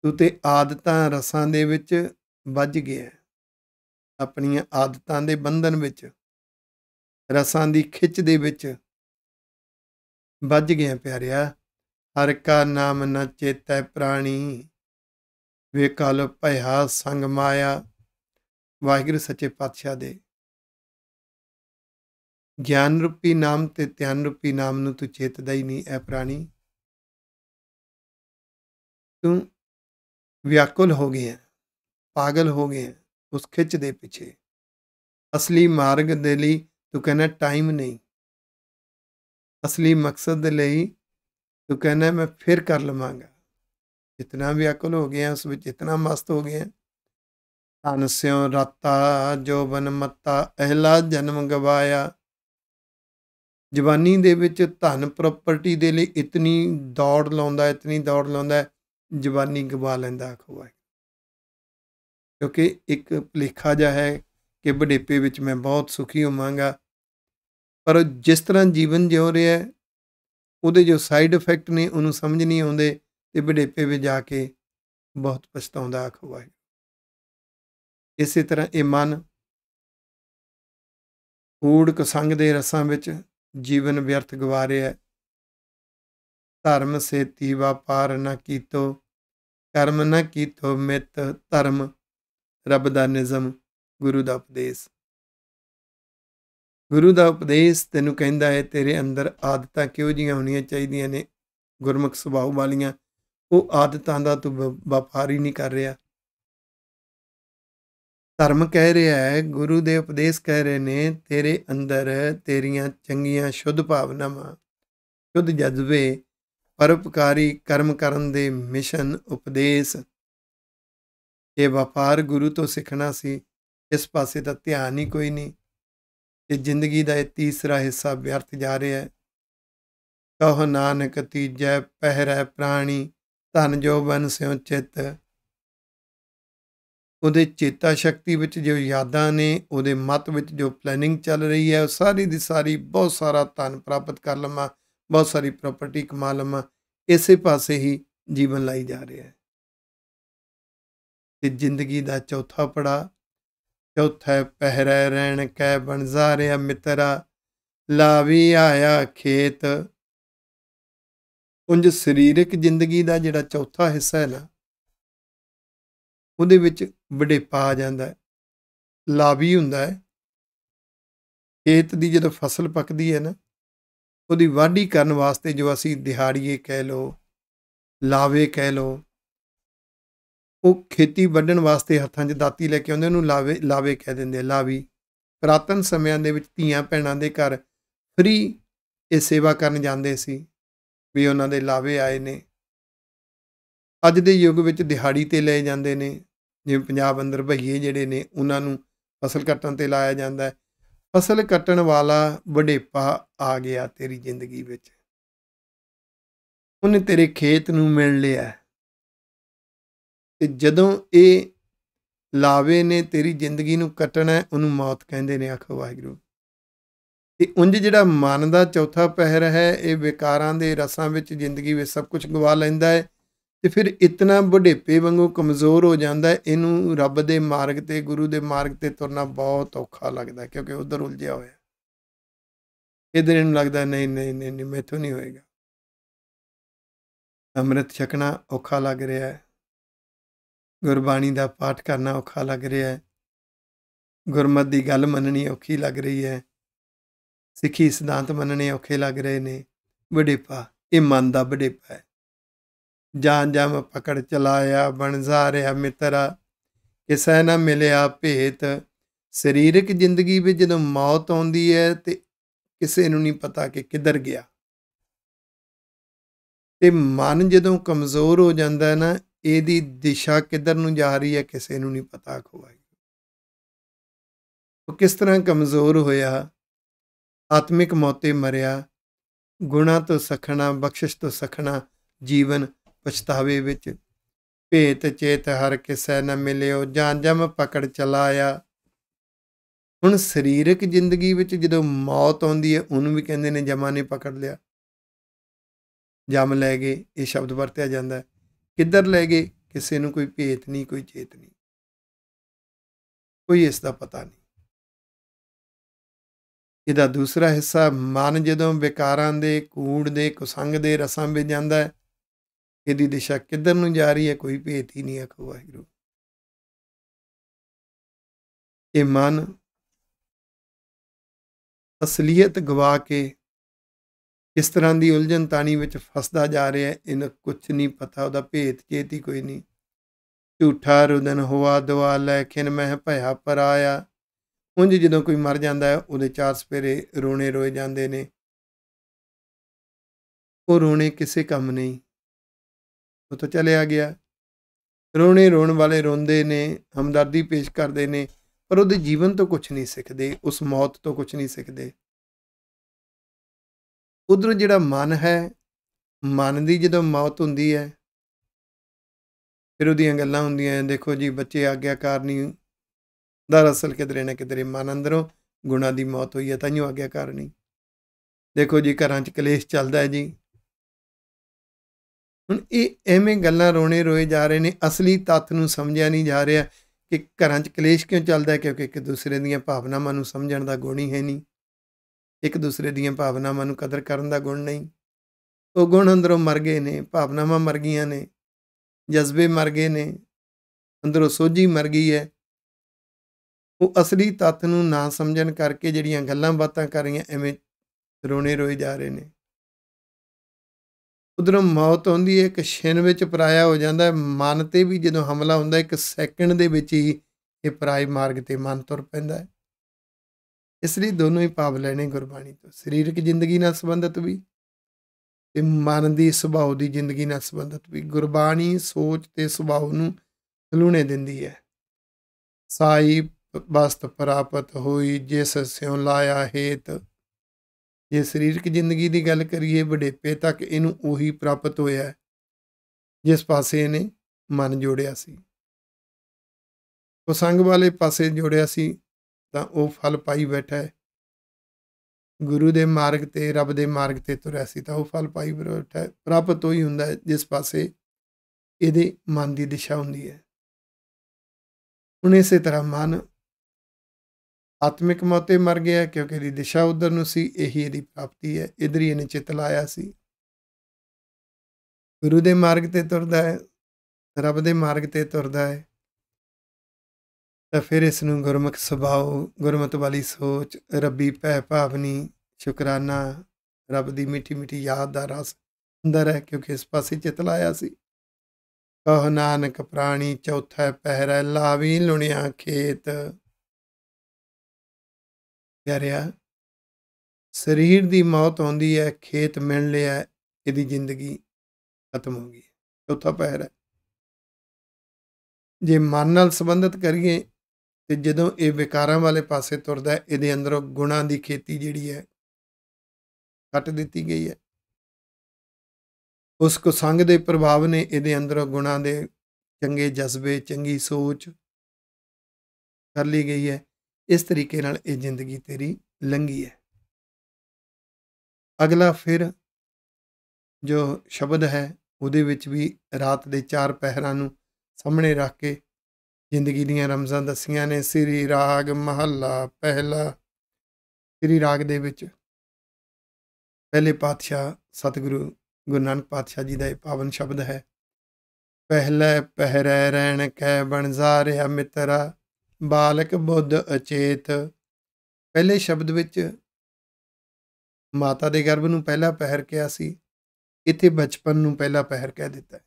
ਤੂੰ ਤੇ ਆਦਤਾਂ ਰਸਾਂ ਦੇ ਵਿੱਚ ਵੱਜ ਗਿਆ ਆਪਣੀਆਂ ਆਦਤਾਂ ਦੇ ਬੰਧਨ ਵਿੱਚ ਰਸਾਂ ਦੀ ਖਿੱਚ ਦੇ ਵਿੱਚ ਵੱਜ ਗਿਆ ਪਿਆਰਿਆ ਹਰ ਕਾ ਨਾਮ ਨ ਚੇਤੈ ਪ੍ਰਾਣੀ ਵੇ ਕਲ ਭਇਆ ਸੰਗ ਮਾਇਆ ਵਾਹਿਗੁਰੂ ਸੱਚੇ ਪਾਤਸ਼ਾਹ ਦੇ ਗਿਆਨ ਰੂਪੀ ਨਾਮ ਤੇ ਧਿਆਨ ਰੂਪੀ ਨਾਮ ਨੂੰ ਤੂੰ ਚੇਤਦਾ ਹੀ ਨਹੀਂ ਐ ਪ੍ਰਾਣੀ ਤੂੰ ਵਿਆਕੁਲ ਹੋ ਗਿਆ ਪਾਗਲ ਹੋ ਗਏ ਹਾਂ ਉਸ ਖਿੱਚ ਦੇ ਪਿੱਛੇ ਅਸਲੀ ਮਾਰਗ ਦੇ ਲਈ ਤੂੰ ਕਹਿੰਦਾ ਟਾਈਮ ਨਹੀਂ ਅਸਲੀ ਮਕਸਦ ਦੇ ਲਈ ਤੂੰ ਕਹਿੰਦਾ ਮੈਂ ਫਿਰ ਕਰ ਲਵਾਂਗਾ ਜਿਤਨਾ ਵੀ ਅਕਲ ਹੋ ਗਿਆ ਉਸ ਵਿੱਚ ਇਤਨਾ ਮਸਤ ਹੋ ਗਿਆ ਤਨ ਸਿਉ ਰਾਤਾ ਜੋਬਨ ਮਤਾ ਅਹਿਲਾ ਜਨਮ ਗਵਾਇਆ ਜਵਾਨੀ ਦੇ ਵਿੱਚ ਧਨ ਪ੍ਰਾਪਰਟੀ ਦੇ ਲਈ ਇਤਨੀ ਦੌੜ ਲਾਉਂਦਾ ਇਤਨੀ ਦੌੜ ਲਾਉਂਦਾ ਜਵਾਨੀ ਗਵਾ ਲੈਂਦਾ ਖੋਵਾ ਕਿਉਂਕਿ ਇੱਕ ਭਲੇਖਾ ਜਾ ਹੈ ਕਿ ਬੁਢੇਪੇ ਵਿੱਚ ਮੈਂ ਬਹੁਤ ਸੁਖੀ ਹੋਵਾਂਗਾ ਪਰ ਜਿਸ ਤਰ੍ਹਾਂ ਜੀਵਨ ਜਿਉ ਰਿਹਾ ਹੈ ਉਹਦੇ ਜੋ ਸਾਈਡ ਇਫੈਕਟ ਨੇ ਉਹਨੂੰ ਸਮਝ ਨਹੀਂ ਆਉਂਦੇ ਤੇ ਬੁਢੇਪੇ ਵਿੱਚ ਜਾ ਕੇ ਬਹੁਤ ਪਛਤਾਉਂਦਾ ਆਖਵਾ ਹੈ ਇਸੇ ਤਰ੍ਹਾਂ ਇਹ ਮਨ ਊੜ ਕਸੰਗ ਦੇ ਰਸਾਂ ਵਿੱਚ ਜੀਵਨ ਵਿਅਰਥ ਗਵਾ ਰਿਹਾ ਧਰਮ ਸੇਤੀ ਵਪਾਰ ਨਾ ਕੀਤੋ ਕਰਮ ਨਾ ਕੀਤੋ ਮਿਤ ਧਰਮ ਰੱਬ ਦਾ ਨਿਜ਼ਮ ਗੁਰੂ ਦਾ ਉਪਦੇਸ਼ ਗੁਰੂ ਦਾ ਉਪਦੇਸ਼ ਤੈਨੂੰ ਕਹਿੰਦਾ ਹੈ ਤੇਰੇ ਅੰਦਰ ਆਦਤਾਂ ਕਿਉਂ ਜੀਆਂ ਹੋਣੀਆਂ ਚਾਹੀਦੀਆਂ ਨੇ ਗੁਰਮੁਖ ਸੁਭਾਅ ਵਾਲੀਆਂ ਉਹ ਆਦਤਾਂ ਦਾ ਤੂੰ ਵਪਾਰ ਹੀ ਨਹੀਂ ਕਰ ਰਿਹਾ ਧਰਮ ਕਹਿ ਰਿਹਾ ਹੈ ਗੁਰੂ ਦੇ ਉਪਦੇਸ਼ ਕਹਿ ਰਹੇ ਨੇ ਤੇਰੇ ਅੰਦਰ ਤੇਰੀਆਂ ਚੰਗੀਆਂ ਸ਼ੁੱਧ ਭਾਵਨਾਵਾਂ ਸ਼ੁੱਧ ਜਜ਼ਬੇ ਪਰਉਪਕਾਰੀ ਕਰਮ ਕਰਨ ਦੇ ਮਿਸ਼ਨ ਉਪਦੇਸ਼ ਇਹ ਵਪਾਰ ਗੁਰੂ ਤੋਂ ਸਿੱਖਣਾ ਸੀ ਇਸ ਪਾਸੇ ਤਾਂ ਧਿਆਨ ਹੀ ਕੋਈ ਨਹੀਂ ਤੇ ਜ਼ਿੰਦਗੀ ਦਾ ਇਹ ਤੀਸਰਾ ਹਿੱਸਾ ਵਿਅਰਥ ਜਾ ਰਿਹਾ ਹੈ ਕਹ ਨਾਨਕ ਤੀਜੈ ਪਹਿਰੈ ਪ੍ਰਾਣੀ ਧਨ ਜੋ ਬਨ ਸਿਉ ਚਿਤ ਉਹਦੇ ਚੇਤਾ ਸ਼ਕਤੀ ਵਿੱਚ ਜੋ ਯਾਦਾਂ ਨੇ ਉਹਦੇ ਮਤ ਵਿੱਚ ਜੋ ਪਲੈਨਿੰਗ ਚੱਲ ਰਹੀ ਹੈ ਉਹ ਸਾਰੀ ਦੀ ਸਾਰੀ ਬਹੁਤ ਸਾਰਾ ਧਨ ਪ੍ਰਾਪਤ ਕਰ ਲਵਾਂ ਬਹੁਤ ਸਾਰੀ ਪ੍ਰਾਪਰਟੀ ਕਮਾ ਲਵਾਂ ਇਸੇ ਪਾਸੇ ਹੀ ਜੀਵਨ ਲਾਈ ਜਾ ਰਿਹਾ ਹੈ ਤੇ ਜ਼ਿੰਦਗੀ ਦਾ ਚੌਥਾ ਪੜਾ ਚੌਥਾ ਪਹਿਰੇ ਰਹਿਣ ਕੈ ਬਣਜ਼ਾਰਿਆ ਮਿੱਤਰਾ ਲਾਵੀ ਆਇਆ ਖੇਤ ਉੰਜ ਸਰੀਰਕ ਜ਼ਿੰਦਗੀ ਦਾ ਜਿਹੜਾ ਚੌਥਾ ਹਿੱਸਾ ਹੈ ਨਾ ਉਹਦੇ ਵਿੱਚ ਵਡੇਪਾ ਆ ਜਾਂਦਾ ਹੈ ਲਾਵੀ ਹੁੰਦਾ ਹੈ ਖੇਤ ਦੀ ਜਦੋਂ ਫਸਲ ਪੱਕਦੀ ਹੈ ਨਾ ਉਹਦੀ ਵਾਢੀ ਕਰਨ ਵਾਸਤੇ ਜੋ ਅਸੀਂ ਦਿਹਾੜੀਏ ਕਹਿ ਲੋ ਲਾਵੇ ਕਹਿ ਲੋ ਉਹ ਖੇਤੀ ਵੱਢਣ ਵਾਸਤੇ ਹੱਥਾਂ 'ਚ ਦਾਤੀ ਲੈ ਕੇ ਆਉਂਦੇ ਉਹਨੂੰ ਲਾਵੇ ਲਾਵੇ ਕਹਿ ਦਿੰਦੇ ਲਾਵੀ ਪ੍ਰਾਤਨ ਸਮਿਆਂ ਦੇ ਵਿੱਚ ਧੀਆਂ ਭੈਣਾਂ ਦੇ ਘਰ ਫ੍ਰੀ ਇਹ ਸੇਵਾ ਕਰਨ ਜਾਂਦੇ ਸੀ ਵੀ ਉਹਨਾਂ ਦੇ ਲਾਵੇ ਆਏ ਨੇ ਅੱਜ ਦੇ ਯੁੱਗ ਵਿੱਚ ਦਿਹਾੜੀ ਤੇ ਲਏ ਜਾਂਦੇ ਨੇ ਜਿਵੇਂ ਪੰਜਾਬ ਅੰਦਰ ਭਈਏ ਜਿਹੜੇ ਨੇ ਉਹਨਾਂ ਨੂੰ ਫਸਲ ਕੱਟਣ ਤੇ ਲਾਇਆ ਜਾਂਦਾ ਹੈ ਫਸਲ ਕੱਟਣ ਵਾਲਾ ਵਡੇਪਾ ਆ ਗਿਆ ਤੇਰੀ ਜ਼ਿੰਦਗੀ ਵਿੱਚ ਉਹਨੇ ਤੇਰੇ ਖੇਤ ਨੂੰ ਮਿਲ ਲਿਆ ਤੇ ਜਦੋਂ ਇਹ ਲਾਵੇ ਨੇ ਤੇਰੀ ਜ਼ਿੰਦਗੀ ਨੂੰ ਕੱਟਣਾ ਉਹਨੂੰ ਮੌਤ ਕਹਿੰਦੇ ਨੇ ਆਖੋ ਵਾਹਿਗੁਰੂ ਤੇ ਉੰਜ ਜਿਹੜਾ ਮਨ ਦਾ ਚੌਥਾ ਪਹਿਰ ਹੈ ਇਹ ਵਿਕਾਰਾਂ ਦੇ ਰਸਾਂ ਵਿੱਚ ਜ਼ਿੰਦਗੀ ਵਿੱਚ ਸਭ ਕੁਝ ਗਵਾ ਲੈਂਦਾ ਹੈ ਤੇ ਫਿਰ ਇਤਨਾ ਬੁਢੇਪੇ ਵਾਂਗੂ ਕਮਜ਼ੋਰ ਹੋ ਜਾਂਦਾ ਹੈ ਇਹਨੂੰ ਰੱਬ ਦੇ ਮਾਰਗ ਤੇ ਗੁਰੂ ਦੇ ਮਾਰਗ ਤੇ ਤੁਰਨਾ ਬਹੁਤ ਔਖਾ ਲੱਗਦਾ ਕਿਉਂਕਿ ਉਧਰ ਉਲਝਿਆ ਹੋਇਆ ਇਧਰ ਇਹਨੂੰ ਲੱਗਦਾ ਨਹੀਂ ਨਹੀਂ ਨਹੀਂ ਮੈਥੋਂ ਨਹੀਂ ਹੋਏਗਾ ਅੰਮ੍ਰਿਤ ਛਕਣਾ ਔਖਾ ਲੱਗ ਰਿਹਾ ਹੈ ਗੁਰਬਾਣੀ ਦਾ ਪਾਠ ਕਰਨਾ ਔਖਾ ਲੱਗ ਰਿਹਾ ਹੈ ਗੁਰਮਤ ਦੀ ਗੱਲ ਮੰਨਣੀ ਔਖੀ ਲੱਗ ਰਹੀ ਹੈ ਸਿੱਖੀ ਸਿਧਾਂਤ ਮੰਨਣੇ ਔਖੇ ਲੱਗ ਰਹੇ ਨੇ ਵਡੇਪਾ ਇਹ ਮਨ ਦਾ ਵਡੇਪਾ ਹੈ ਜਾਂ ਜਮ ਪਕੜ ਚਲਾਇਆ ਬਣਜ਼ਾਰਿਆ ਮਿੱਤਰਾ ਕਿਸੈ ਨਾ ਮਿਲਿਆ ਭੇਤ ਸਰੀਰਕ ਜ਼ਿੰਦਗੀ ਵਿੱਚ ਜਦੋਂ ਮੌਤ ਆਉਂਦੀ ਹੈ ਤੇ ਕਿਸੇ ਨੂੰ ਨਹੀਂ ਪਤਾ ਕਿ ਕਿੱਧਰ ਗਿਆ ਤੇ ਮਨ ਜਦੋਂ ਕਮਜ਼ੋਰ ਹੋ ਜਾਂਦਾ ਹੈ ਨਾ ਇਹਦੀ ਦਿਸ਼ਾ ਕਿੱਧਰ ਨੂੰ ਜਾ ਰਹੀ ਹੈ ਕਿਸੇ ਨੂੰ ਨਹੀਂ ਪਤਾ ਖਵਾਈ ਉਹ ਕਿਸ ਤਰ੍ਹਾਂ ਕਮਜ਼ੋਰ ਹੋਇਆ ਆਤਮਿਕ ਮੌਤੇ ਮਰਿਆ ਗੁਣਾ ਤੋਂ ਸਖਣਾ ਬਖਸ਼ਿਸ਼ ਤੋਂ ਸਖਣਾ ਜੀਵਨ ਪਛਤਾਵੇ ਵਿੱਚ ਭੇਤ ਚੇਤ ਹਰ ਕਿਸੈ ਨ ਮਿਲਿਓ ਜਾਂ ਜਮ ਪਕੜ ਚਲਾਇਆ ਹੁਣ ਸਰੀਰਕ ਜ਼ਿੰਦਗੀ ਵਿੱਚ ਜਦੋਂ ਮੌਤ ਆਉਂਦੀ ਹੈ ਉਹਨੂੰ ਵੀ ਕਹਿੰਦੇ ਨੇ ਜਮਾ ਨੇ ਪਕੜ ਲਿਆ ਜਮ ਲੈ ਗਏ ਇਹ ਸ਼ਬਦ ਵਰਤਿਆ ਜਾਂਦਾ ਹੈ ਕਿੱਧਰ ਲੈ ਗਏ ਕਿਸੇ ਨੂੰ ਕੋਈ ਭੇਤ ਨਹੀਂ ਕੋਈ ਚੇਤ ਨਹੀਂ ਕੋਈ ਇਸ ਦਾ ਪਤਾ ਨਹੀਂ ਇਹਦਾ ਦੂਸਰਾ ਹਿੱਸਾ ਮਨ ਜਦੋਂ ਵਿਕਾਰਾਂ ਦੇ ਕੂੜ ਦੇ ਕੁਸੰਗ ਦੇ ਰਸਾਂ ਵਿੱਚ ਜਾਂਦਾ ਹੈ ਇਹਦੀ ਦਿਸ਼ਾ ਕਿੱਧਰ ਨੂੰ ਜਾ ਰਹੀ ਹੈ ਕੋਈ ਭੇਤ ਹੀ ਨਹੀਂ ਆਖੋ ਵਾਹਿਗੁਰੂ ਇਹ ਮਨ ਅਸਲੀਅਤ ਗਵਾ ਕੇ ਇਸ ਤਰ੍ਹਾਂ ਦੀ ਉਲਝਣ ਤਾਣੀ ਵਿੱਚ ਫਸਦਾ ਜਾ ਰਿਹਾ ਇਹਨ ਕੁਝ ਨਹੀਂ ਪਤਾ ਉਹਦਾ ਭੇਤ ਚੇਤ ਕੋਈ ਨਹੀਂ ਝੂਠਾ ਰੁਦਨ ਹੋਆ ਦਵਾ ਲੈਖਿਨ ਮਹਿ ਭਇਆ ਪਰ ਆਇਆ ਉੰਜ ਜਦੋਂ ਕੋਈ ਮਰ ਜਾਂਦਾ ਹੈ ਉਹਦੇ ਚਾਰ ਸਪੇਰੇ ਰੋਣੇ ਰੋਏ ਜਾਂਦੇ ਨੇ ਉਹ ਰੋਣੇ ਕਿਸੇ ਕੰਮ ਨਹੀਂ ਉਹ ਤਾਂ ਚਲਿਆ ਗਿਆ ਰੋਣੇ ਰੋਣ ਵਾਲੇ ਰੋਂਦੇ ਨੇ ਹਮਦਰਦੀ ਪੇਸ਼ ਕਰਦੇ ਨੇ ਪਰ ਉਹਦੇ ਜੀਵਨ ਤੋਂ ਕੁਝ ਨਹੀਂ ਸਿੱਖਦੇ ਉਸ ਮੌਤ ਤੋਂ ਕੁਝ ਨਹੀਂ ਸਿੱਖਦੇ ਉਧਰ ਜਿਹੜਾ ਮਨ ਹੈ ਮਨ ਦੀ ਜਦੋਂ ਮੌਤ ਹੁੰਦੀ ਹੈ ਫਿਰ ਉਹਦੀਆਂ ਗੱਲਾਂ ਹੁੰਦੀਆਂ ਦੇਖੋ ਜੀ ਬੱਚੇ ਆਗਿਆਕਾਰ ਨਹੀਂ ਦਾ ਅਸਲ ਕਿਧਰੇ ਨੇ ਕਿਧਰੇ ਮਨ ਅੰਦਰੋਂ ਗੁਣਾ ਦੀ ਮੌਤ ਹੋਈ ਹੈ ਤਾਂ ਇਹ ਆਗਿਆਕਾਰ ਨਹੀਂ ਦੇਖੋ ਜੀ ਘਰਾਂ 'ਚ ਕਲੇਸ਼ ਚੱਲਦਾ ਹੈ ਜੀ ਹੁਣ ਇਹ ਐਵੇਂ ਗੱਲਾਂ ਰੋਣੇ ਰੋਏ ਜਾ ਰਹੇ ਨੇ ਅਸਲੀ ਤੱਤ ਨੂੰ ਸਮਝਿਆ ਨਹੀਂ ਜਾ ਰਿਹਾ ਕਿ ਘਰਾਂ 'ਚ ਕਲੇਸ਼ ਕਿਉਂ ਚੱਲਦਾ ਹੈ ਕਿਉਂਕਿ ਇੱਕ ਦੂਸਰੇ ਦੀਆਂ ਭਾਵਨਾਵਾਂ ਨੂੰ ਸਮਝਣ ਦਾ ਗੁਣ ਹੀ ਹੈ ਨਹੀਂ ਇੱਕ ਦੂਸਰੇ ਦੀਆਂ ਭਾਵਨਾਵਾਂ ਨੂੰ ਕਦਰ ਕਰਨ ਦਾ ਗੁਣ ਨਹੀਂ ਉਹ ਗੁਣ ਅੰਦਰੋਂ ਮਰ ਗਏ ਨੇ ਭਾਵਨਾਵਾਂ ਮਰ ਗਈਆਂ ਨੇ ਜਜ਼ਬੇ ਮਰ ਗਏ ਨੇ ਅੰਦਰੋਂ ਸੋਝੀ ਮਰ ਗਈ ਹੈ ਉਹ ਅਸਲੀ ਤੱਤ ਨੂੰ ਨਾ ਸਮਝਣ ਕਰਕੇ ਜਿਹੜੀਆਂ ਗੱਲਾਂ ਬਾਤਾਂ ਕਰ ਰਹੀਆਂ ਐਵੇਂ ਰੋਣੇ ਰੋਏ ਜਾ ਰਹੇ ਨੇ ਉਧਰੋਂ ਮੌਤ ਆਉਂਦੀ ਹੈ ਇੱਕ ਛਿਨ ਵਿੱਚ ਪਰਾਇਆ ਹੋ ਜਾਂਦਾ ਹੈ ਮਨ ਤੇ ਵੀ ਜਦੋਂ ਹਮਲਾ ਹੁੰਦਾ ਇੱਕ ਸੈਕਿੰਡ ਦੇ ਵਿੱਚ ਹੀ ਇਹ ਪਰਾਇ ਮਾਰਗ ਤੇ ਮਨ ਤੁਰ ਪੈਂਦਾ ਹੈ ਇਸ ਲਈ ਦੋਨੋਂ ਹੀ ਪਾਵ ਲੈਣੇ ਗੁਰਬਾਣੀ ਤੋਂ ਸਰੀਰਕ ਜ਼ਿੰਦਗੀ ਨਾਲ ਸੰਬੰਧਤ ਵੀ ਤੇ ਮਨ ਦੀ ਸੁਭਾਅ ਦੀ ਜ਼ਿੰਦਗੀ ਨਾਲ ਸੰਬੰਧਤ ਵੀ ਗੁਰਬਾਣੀ ਸੋਚ ਤੇ ਸੁਭਾਅ ਨੂੰ ਹਲੂਣੇ ਦਿੰਦੀ ਹੈ ਸਾਈ ਬਸਤ ਪ੍ਰਾਪਤ ਹੋਈ ਜਿਸ ਸਿਉ ਲਾਇਆ ਹੇਤ ਇਹ ਸਰੀਰਕ ਜ਼ਿੰਦਗੀ ਦੀ ਗੱਲ ਕਰੀਏ ਬਡੇਪੇ ਤੱਕ ਇਹਨੂੰ ਉਹੀ ਪ੍ਰਾਪਤ ਹੋਇਆ ਜਿਸ ਪਾਸੇ ਇਹਨੇ ਮਨ ਜੋੜਿਆ ਸੀ ਉਹ ਸੰਗ ਵਾਲੇ ਪਾਸੇ ਜੋੜਿਆ ਸੀ ਤਾਂ ਉਹ ਫਲ ਪਾਈ ਬੈਠਾ ਹੈ ਗੁਰੂ ਦੇ ਮਾਰਗ ਤੇ ਰੱਬ ਦੇ ਮਾਰਗ ਤੇ ਤੁਰਿਆ ਸੀ ਤਾਂ ਉਹ ਫਲ ਪਾਈ ਬੈਠਾ ਹੈ ਪ੍ਰਾਪਤ ਹੋਈ ਹੁੰਦਾ ਜਿਸ ਪਾਸੇ ਇਹਦੇ ਮਨ ਦੀ ਦਿਸ਼ਾ ਹੁੰਦੀ ਹੈ ਹੁਣ ਇਸੇ ਤਰ੍ਹਾਂ ਮਨ ਆਤਮਿਕ ਮੌਤੇ ਮਰ ਗਿਆ ਕਿਉਂਕਿ ਇਹਦੀ ਦਿਸ਼ਾ ਉਧਰ ਨੂੰ ਸੀ ਇਹੀ ਇਹਦੀ ਪ੍ਰਾਪਤੀ ਹੈ ਇਧਰ ਹੀ ਇਹਨੇ ਚਿਤ ਲਾਇਆ ਸੀ ਗੁਰੂ ਦੇ ਮਾਰਗ ਤੇ ਤੁਰਦਾ ਹੈ ਰੱਬ ਦੇ ਮਾਰਗ ਤੇ ਤੁਰਦਾ ਹੈ ਤਾਂ ਫਿਰ ਇਸ ਨੂੰ ਗੁਰਮਤ ਸੁਭਾਉ ਗੁਰਮਤ ਵਾਲੀ ਸੋਚ ਰੱਬੀ ਭੈ ਭਾਵਨੀ ਸ਼ੁਕਰਾਨਾ ਰੱਬ ਦੀ ਮਿੱਠੀ ਮਿੱਠੀ ਯਾਦ ਦਾ ਰਸ ਅੰਦਰ ਹੈ ਕਿਉਂਕਿ ਇਸ ਪਾਸੇ ਚਿਤ ਲਾਇਆ ਸੀ ਕਹ ਨਾਨਕ ਪ੍ਰਾਣੀ ਚੌਥਾ ਪਹਿਰਾ ਲਾਵੀ ਲੁਣਿਆ ਖੇਤ ਪਿਆਰਿਆ ਸਰੀਰ ਦੀ ਮੌਤ ਆਉਂਦੀ ਹੈ ਖੇਤ ਮਿਲ ਲਿਆ ਇਹਦੀ ਜ਼ਿੰਦਗੀ ਖਤਮ ਹੋ ਗਈ ਚੌਥਾ ਪਹਿਰ ਹੈ ਜੇ ਮਨ ਨਾਲ ਸੰਬੰਧਿਤ ਕਰੀਏ ਤੇ ਜਦੋਂ ਇਹ ਵਿਕਾਰਾਂ ਵਾਲੇ ਪਾਸੇ ਤੁਰਦਾ ਹੈ ਇਹਦੇ ਅੰਦਰੋਂ ਗੁਣਾਂ ਦੀ ਖੇਤੀ ਜਿਹੜੀ ਹੈ ਕੱਟ ਦਿੱਤੀ ਗਈ ਹੈ ਉਸ ਕੋ ਸੰਗ ਦੇ ਪ੍ਰਭਾਵ ਨੇ ਇਹਦੇ ਅੰਦਰੋਂ ਗੁਣਾਂ ਦੇ ਚੰਗੇ ਜਜ਼ਬੇ ਚੰਗੀ ਸੋਚ ਕਰ ਲਈ ਗਈ ਹੈ ਇਸ ਤਰੀਕੇ ਨਾਲ ਇਹ ਜ਼ਿੰਦਗੀ ਤੇਰੀ ਲੰਗੀ ਹੈ ਅਗਲਾ ਫਿਰ ਜੋ ਸ਼ਬਦ ਹੈ ਉਹਦੇ ਵਿੱਚ ਵੀ ਰਾਤ ਦੇ ਚਾਰ ਪਹਿਰਾਂ ਨੂੰ ਸਾਹਮਣੇ ਰੱਖ ਕੇ ਜ਼ਿੰਦਗੀ ਦੀਆਂ ਰਮਜ਼ਾਂ ਦਸੀਆਂ ਨੇ ਸ੍ਰੀ ਰਾਗ ਮਹੱਲਾ ਪਹਿਲਾ ਸ੍ਰੀ ਰਾਗ ਦੇ ਵਿੱਚ ਪਹਿਲੇ ਪਾਤਸ਼ਾਹ ਸਤਿਗੁਰੂ ਗੁਰੂ ਨਾਨਕ ਪਾਤਸ਼ਾਹ ਜੀ ਦਾ ਇਹ ਪਾਵਨ ਸ਼ਬਦ ਹੈ ਪਹਿਲੇ ਪਹਿਰੇ ਰਹਿਣ ਕੈ ਬਣਜ਼ਾਰਿਆ ਮਿੱਤਰਾ ਬਾਲਕ ਬੁੱਧ ਅਚੇਤ ਪਹਿਲੇ ਸ਼ਬਦ ਵਿੱਚ ਮਾਤਾ ਦੇ ਗਰਭ ਨੂੰ ਪਹਿਲਾ ਪਹਿਰ ਕਿਹਾ ਸੀ ਇੱਥੇ ਬਚਪਨ ਨੂੰ ਪਹਿਲਾ ਪਹਿਰ ਕਹਿ ਦਿੱਤਾ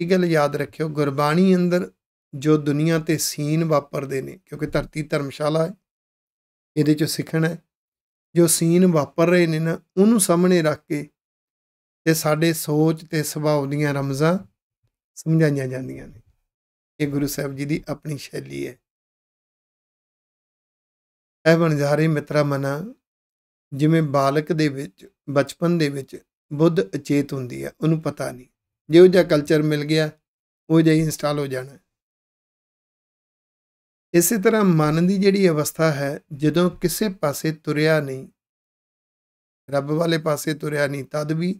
ਇਹ ਗੱਲ ਯਾਦ ਰੱਖਿਓ ਗੁਰਬਾਣੀ ਅੰਦਰ ਜੋ ਦੁਨੀਆ ਤੇ ਸੀਨ ਵਾਪਰਦੇ ਨੇ ਕਿਉਂਕਿ ਧਰਤੀ ਧਰਮਸ਼ਾਲਾ ਹੈ ਇਹਦੇ ਚੋਂ ਸਿੱਖਣਾ ਹੈ ਜੋ ਸੀਨ ਵਾਪਰ ਰਹੇ ਨੇ ਨਾ ਉਹਨੂੰ ਸਾਹਮਣੇ ਰੱਖ ਕੇ ਤੇ ਸਾਡੇ ਸੋਚ ਤੇ ਸੁਭਾਅ ਦੀਆਂ ਰਮਜ਼ਾਂ ਸਮਝਾਈਆਂ ਜਾਂਦੀਆਂ ਨੇ ਇਹ ਗੁਰੂ ਸਾਹਿਬ ਜੀ ਦੀ ਆਪਣੀ ਸ਼ੈਲੀ ਹੈ ਐ ਰਹੇ ਮਿੱਤਰਾ ਮਨਾ ਜਿਵੇਂ ਬਾਲਕ ਦੇ ਵਿੱਚ ਬਚਪਨ ਦੇ ਵਿੱਚ ਬੁੱਧ ਅਚੇਤ ਹੁੰਦੀ ਹੈ ਉਹਨੂੰ ਪਤਾ ਨਹੀਂ ਜਿਉਂ ਜਿਹਾ ਕਲਚਰ ਮਿਲ ਗਿਆ ਉਹ ਜਿਹਾ ਇੰਸਟਾਲ ਹੋ ਜਾਣਾ ਇਸੇ ਤਰ੍ਹਾਂ ਮਨ ਦੀ ਜਿਹੜੀ ਅਵਸਥਾ ਹੈ ਜਦੋਂ ਕਿਸੇ ਪਾਸੇ ਤੁਰਿਆ ਨਹੀਂ ਰੱਬ ਵਾਲੇ ਪਾਸੇ ਤੁਰਿਆ ਨਹੀਂ ਤਦ ਵੀ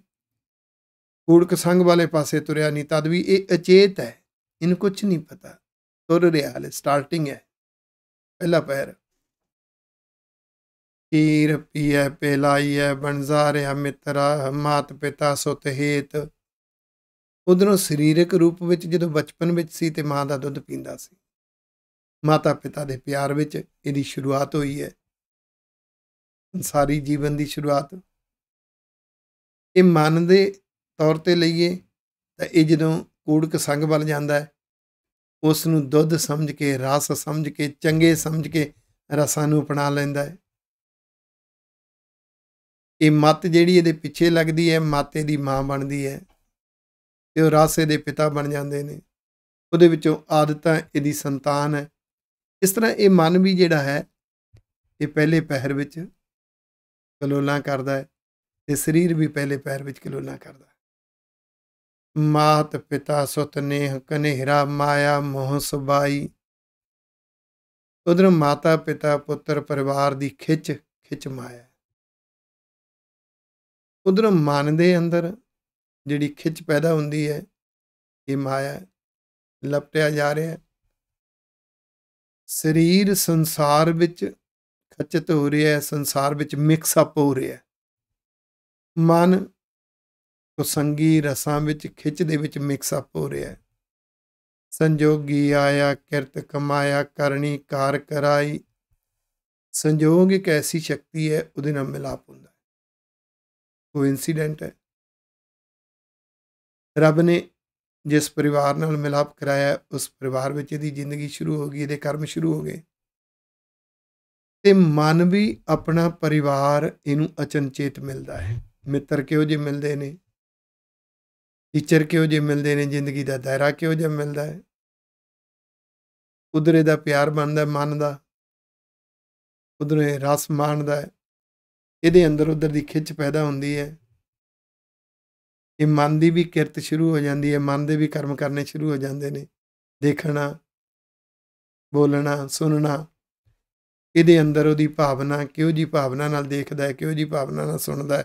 ਕੂੜਕ ਸੰਗ ਵਾਲੇ ਪਾਸੇ ਤੁਰਿਆ ਨਹੀਂ ਤਦ ਵੀ ਇਹ ਅਚੇਤ ਹੈ ਇਹਨੂੰ ਕੁਝ ਨਹੀਂ ਪਤਾ ਤੁਰ ਰਿਹਾ ਹੈ ਸਟਾਰਟਿੰਗ ਹੈ ਪਹਿਲਾ ਪੈਰ ਪੀਰ ਪੀਏ ਪਹਿਲਾਈਏ ਬਣਜ਼ਾਰਿਆ ਮਿੱਤਰਾ ਮਾਤ ਪਿਤਾ ਸੁਤ ਹੇਤ ਉਦੋਂ ਸਰੀਰਕ ਰੂਪ ਵਿੱਚ ਜਦੋਂ ਬਚਪਨ ਵਿੱਚ ਸੀ ਤੇ ਮਾਂ ਦਾ ਦੁੱਧ ਪੀਂਦਾ ਸੀ ਮਾਤਾ ਪਿਤਾ ਦੇ ਪਿਆਰ ਵਿੱਚ ਇਹਦੀ ਸ਼ੁਰੂਆਤ ਹੋਈ ਹੈ ਸੰਸਾਰੀ ਜੀਵਨ ਦੀ ਸ਼ੁਰੂਆਤ ਇਹ ਮਨ ਦੇ ਤੌਰ ਤੇ ਲਈਏ ਤਾਂ ਇਹ ਜਦੋਂ ਕੂੜਕ ਸੰਗ ਬਣ ਜਾਂਦਾ ਹੈ ਉਸ ਨੂੰ ਦੁੱਧ ਸਮਝ ਕੇ ਰਸ ਸਮਝ ਕੇ ਚੰਗੇ ਸਮਝ ਕੇ ਰਸਾਂ ਨੂੰ ਅਪਣਾ ਲੈਂਦਾ ਹੈ ਇਹ ਮਤ ਜਿਹੜੀ ਇਹਦੇ ਪਿੱਛੇ ਲੱਗਦੀ ਹੈ ਮਾਤੇ ਦੀ ਮਾਂ ਬਣਦੀ ਹੈ ਤੇ ਉਹ ਰਾਸੇ ਦੇ ਪਿਤਾ ਬਣ ਜਾਂਦੇ ਨੇ ਉਹਦੇ ਵਿੱਚੋਂ ਆਦਤਾਂ ਇਹਦੀ ਸੰਤਾਨ ਹੈ ਇਸ ਤਰ੍ਹਾਂ ਇਹ ਮਨ ਵੀ ਜਿਹੜਾ ਹੈ ਇਹ ਪਹਿਲੇ ਪਹਿਰ ਵਿੱਚ ਕਲੋਲਾਂ ਕਰਦਾ ਹੈ ਤੇ ਸਰੀਰ ਵੀ ਪਹਿਲੇ ਪਹਿਰ ਵਿੱਚ ਕਲੋਲਾਂ ਕਰਦਾ ਹੈ ਮਾਤ ਪਿਤਾ ਸੁਤ ਨੇਹ ਕਨੇਹਰਾ ਮਾਇਆ ਮੋਹ ਸੁਬਾਈ ਉਧਰ ਮਾਤਾ ਪਿਤਾ ਪੁੱਤਰ ਪਰਿਵਾਰ ਦੀ ਖਿੱਚ ਖਿੱਚ ਮਾਇਆ ਉਧਰ ਮਨ ਦੇ ਅੰਦਰ ਜਿਹੜੀ ਖਿੱਚ ਪੈਦਾ ਹੁੰਦੀ ਹੈ ਇਹ ਮਾਇਆ ਲਪਟਿਆ ਜਾ ਰਿਹਾ ਹੈ ਸਰੀਰ ਸੰਸਾਰ ਵਿੱਚ ਖਚਤ ਹੋ ਰਿਹਾ ਹੈ ਸੰਸਾਰ ਵਿੱਚ ਮਿਕਸ ਅਪ ਹੋ ਰਿਹਾ ਹੈ ਮਨ ਕੁਸੰਗੀ ਰਸਾਂ ਵਿੱਚ ਖਿੱਚ ਦੇ ਵਿੱਚ ਮਿਕਸ ਅਪ ਹੋ ਰਿਹਾ ਹੈ ਸੰਜੋਗੀ ਆਇਆ ਕਿਰਤ ਕਮਾਇਆ ਕਰਨੀ ਕਾਰ ਕਰਾਈ ਸੰਜੋਗ ਇੱਕ ਐਸੀ ਸ਼ਕਤੀ ਹੈ ਉਹਦੇ ਨਾਲ ਮਿਲਾਪ ਹੁੰਦਾ ਹੈ ਕੋਇਨਸੀਡੈਂਟ ਹੈ ਰੱਬ ਨੇ ਜਿਸ ਪਰਿਵਾਰ ਨਾਲ ਮਿਲਾਪ ਕਰਾਇਆ ਉਸ ਪਰਿਵਾਰ ਵਿੱਚ ਇਹਦੀ ਜ਼ਿੰਦਗੀ ਸ਼ੁਰੂ ਹੋ ਗਈ ਇਹਦੇ ਕਰਮ ਸ਼ੁਰੂ ਹੋ ਗਏ ਤੇ ਮਨ ਵੀ ਆਪਣਾ ਪਰਿਵਾਰ ਇਹਨੂੰ ਅਚਨਚੇਤ ਮਿਲਦਾ ਹੈ ਮਿੱਤਰ ਕਿਉਂ ਜੇ ਮਿਲਦੇ ਨੇ ਟੀਚਰ ਕਿਉਂ ਜੇ ਮਿਲਦੇ ਨੇ ਜ਼ਿੰਦਗੀ ਦਾ ਦਾਇਰਾ ਕਿਉਂ ਜੇ ਮਿਲਦਾ ਹੈ ਉਧਰੇ ਦਾ ਪਿਆਰ ਬਣਦਾ ਮਨ ਦਾ ਉਧਰੇ ਰਸ ਮਾਣਦਾ ਹੈ ਇਹਦੇ ਅੰਦਰ ਉਧਰ ਦੀ ਖਿੱਚ ਪੈਦਾ ਹੁੰਦੀ ਹੈ ਇਹ ਮਨ ਦੀ ਵੀ ਕਿਰਤ ਸ਼ੁਰੂ ਹੋ ਜਾਂਦੀ ਹੈ ਮਨ ਦੇ ਵੀ ਕਰਮ ਕਰਨੇ ਸ਼ੁਰੂ ਹੋ ਜਾਂਦੇ ਨੇ ਦੇਖਣਾ ਬੋਲਣਾ ਸੁਣਨਾ ਇਹਦੇ ਅੰਦਰ ਉਹਦੀ ਭਾਵਨਾ ਕਿਉਂ ਜੀ ਭਾਵਨਾ ਨਾਲ ਦੇਖਦਾ ਹੈ ਕਿਉਂ ਜੀ ਭਾਵਨਾ ਨਾਲ ਸੁਣਦਾ ਹੈ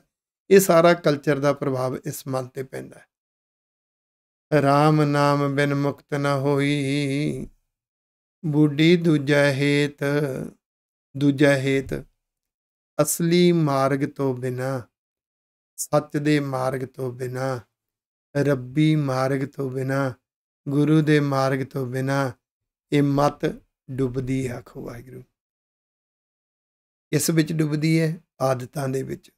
ਇਹ ਸਾਰਾ ਕਲਚਰ ਦਾ ਪ੍ਰਭਾਵ ਇਸ ਮਨ ਤੇ ਪੈਂਦਾ ਹੈ RAM ਨਾਮ ਬਿਨ ਮੁਕਤ ਨਾ ਹੋਈ ਬੁੱਢੀ ਦੂਜਾ ਹੇਤ ਦੂਜਾ ਹੇਤ ਅਸਲੀ ਮਾਰਗ ਤੋਂ ਬਿਨਾ ਸੱਚ ਦੇ ਮਾਰਗ ਤੋਂ ਬਿਨਾ ਰੱਬੀ ਮਾਰਗ ਤੋਂ ਬਿਨਾ ਗੁਰੂ ਦੇ ਮਾਰਗ ਤੋਂ ਬਿਨਾ ਇਹ ਮਤ ਡੁੱਬਦੀ ਹੈ ਖੋ ਵਾਹਿਗੁਰੂ ਇਸ ਵਿੱਚ ਡੁੱਬਦੀ ਹੈ ਆਦਤਾਂ ਦੇ ਵਿੱਚ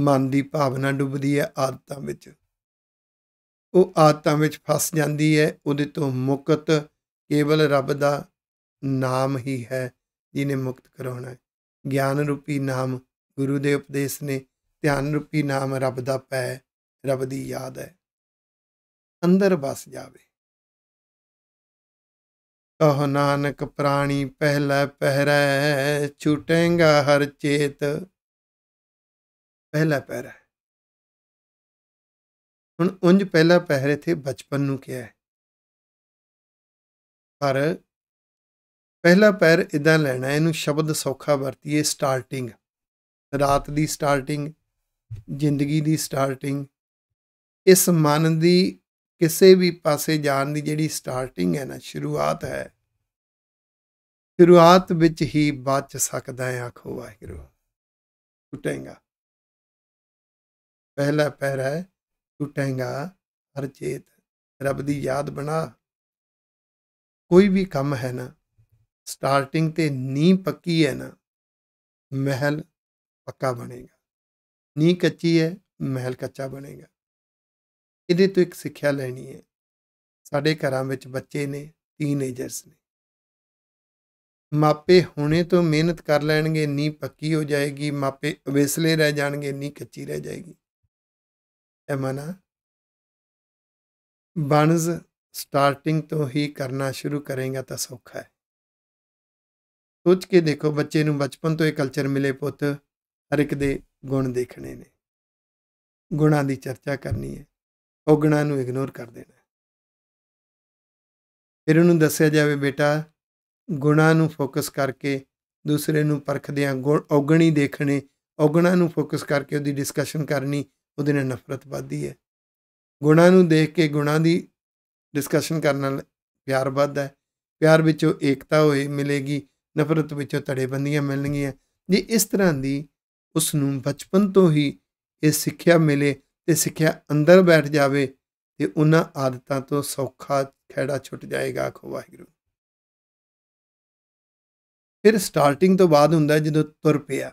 ਮਨ ਦੀ ਭਾਵਨਾ ਡੁੱਬਦੀ ਹੈ ਆਦਤਾਂ ਵਿੱਚ ਉਹ ਆਦਤਾਂ ਵਿੱਚ ਫਸ ਜਾਂਦੀ ਹੈ ਉਹਦੇ ਤੋਂ ਮੁਕਤ ਕੇਵਲ ਰੱਬ ਦਾ ਨਾਮ ਹੀ ਹੈ ਜਿਹਨੇ ਮੁਕਤ ਕਰਾਉਣਾ ਹੈ ਗਿਆਨ ਰੂਪੀ ਨਾਮ ਗੁਰੂ ਦੇ ਉਪਦੇਸ਼ ਨੇ ਧਿਆਨ ਰੂਪੀ ਨਾਮ ਰੱਬ ਦਾ ਪੈ ਰੱਬ ਦੀ ਯਾਦ ਹੈ ਅੰਦਰ ਬਸ ਜਾਵੇ ਕਹ ਨਾਨਕ ਪ੍ਰਾਣੀ ਪਹਿਲਾ ਪਹਿਰੈ ਛੁਟੇਗਾ ਹਰ ਚੇਤ ਪਹਿਲਾ ਪਹਿਰੈ ਹੁਣ ਉੰਜ ਪਹਿਲਾ ਪਹਿਰੇ ਤੇ ਬਚਪਨ ਨੂੰ ਕਿਹਾ ਹੈ ਪਰ ਪਹਿਲਾ ਪੈਰ ਇਦਾਂ ਲੈਣਾ ਇਹਨੂੰ ਸ਼ਬਦ ਸੌਖਾ ਵਰਤੀਏ ਸਟਾਰਟਿੰਗ ਰਾਤ ਦੀ ਸਟਾਰਟਿੰਗ ਜ਼ਿੰਦਗੀ ਦੀ ਸਟਾਰਟਿੰਗ ਇਸ ਮਨ ਦੀ ਕਿਸੇ ਵੀ ਪਾਸੇ ਜਾਣ ਦੀ ਜਿਹੜੀ ਸਟਾਰਟਿੰਗ ਹੈ ਨਾ ਸ਼ੁਰੂਆਤ ਹੈ ਸ਼ੁਰੂਆਤ ਵਿੱਚ ਹੀ ਬਚ ਸਕਦਾ ਹੈ ਆਖੋ ਵਾਹਿਗੁਰੂ ਟੁੱਟੇਗਾ ਪਹਿਲਾ ਪੈਰ ਹੈ ਟੁੱਟੇਗਾ ਹਰ ਚੇਤ ਰੱਬ ਦੀ ਯਾਦ ਬਣਾ ਕੋਈ ਵੀ ਕੰਮ ਹੈ ਨਾ ਸਟਾਰਟਿੰਗ ਤੇ ਨੀ ਪੱਕੀ ਹੈ ਨਾ ਮਹਿਲ ਪੱਕਾ ਬਣੇਗਾ ਨੀ ਕੱਚੀ ਹੈ ਮਹਿਲ ਕੱਚਾ ਬਣੇਗਾ ਇਹਦੇ ਤੋਂ ਇੱਕ ਸਿੱਖਿਆ ਲੈਣੀ ਹੈ ਸਾਡੇ ਘਰਾਂ ਵਿੱਚ ਬੱਚੇ ਨੇ ਟੀਨੇਜਰਸ ਨੇ ਮਾਪੇ ਹੁਣੇ ਤੋਂ ਮਿਹਨਤ ਕਰ ਲੈਣਗੇ ਨੀ ਪੱਕੀ ਹੋ ਜਾਏਗੀ ਮਾਪੇ ਅਵੇਸਲੇ ਰਹਿ ਜਾਣਗੇ ਨੀ ਕੱਚੀ ਰਹਿ ਜਾਏਗੀ ਇਹ ਮਨਾ ਬਣਜ ਸਟਾਰਟਿੰਗ ਤੋਂ ਹੀ ਕਰਨਾ ਸ਼ੁਰੂ ਕਰੇਗਾ ਤਾਂ ਸੌਖਾ ਹੈ ਸੋਚ ਕੇ ਦੇਖੋ ਬੱਚੇ ਨੂੰ ਬਚਪਨ ਤੋਂ ਇਹ ਕਲਚਰ ਮਿਲੇ ਪੁੱਤ ਹਰ ਇੱਕ ਦੇ ਗੁਣ ਦੇਖਣੇ ਨੇ ਗੁਣਾਂ ਦੀ ਚਰਚਾ ਕਰਨੀ ਹੈ ਉਹ ਗੁਣਾਂ ਨੂੰ ਇਗਨੋਰ ਕਰ ਦੇਣਾ ਫਿਰ ਉਹਨੂੰ ਦੱਸਿਆ ਜਾਵੇ ਬੇਟਾ ਗੁਣਾਂ ਨੂੰ ਫੋਕਸ ਕਰਕੇ ਦੂਸਰੇ ਨੂੰ ਪਰਖਦੇ ਆ ਔਗਣੀ ਦੇਖਣੇ ਔਗਣਾ ਨੂੰ ਫੋਕਸ ਕਰਕੇ ਉਹਦੀ ਡਿਸਕਸ਼ਨ ਕਰਨੀ ਉਹਦੇ ਨਾਲ ਨਫ਼ਰਤ ਵੱਧਦੀ ਹੈ ਗੁਣਾਂ ਨੂੰ ਦੇਖ ਕੇ ਗੁਣਾਂ ਦੀ ਡਿਸਕਸ਼ਨ ਕਰਨ ਨਾਲ ਪਿਆਰ ਵੱਧਦਾ ਹੈ ਪਿਆਰ ਵਿੱਚੋਂ ਏਕਤਾ ਹੋਏ ਮਿਲੇਗੀ ਨਫ਼ਰਤ ਵਿੱਚੋਂ ਤੜੇਬੰਦੀਆਂ ਮਿਲਣਗੀਆਂ ਜੇ ਇਸ ਤਰ੍ਹਾਂ ਦੀ ਉਸ ਨੂੰ ਬਚਪਨ ਤੋਂ ਹੀ ਇਹ ਸਿੱਖਿਆ ਮਿਲੇ ਤੇ ਸਿੱਖਿਆ ਅੰਦਰ ਬੈਠ ਜਾਵੇ ਤੇ ਉਹਨਾਂ ਆਦਤਾਂ ਤੋਂ ਸੌਖਾ ਖੜਾ ਛੁੱਟ ਜਾਏਗਾ ਖੋ ਵਾਹਿਗੁਰੂ ਫਿਰ ਸਟਾਰਟਿੰਗ ਤੋਂ ਬਾਅਦ ਹੁੰਦਾ ਜਦੋਂ ਤੁਰ ਪਿਆ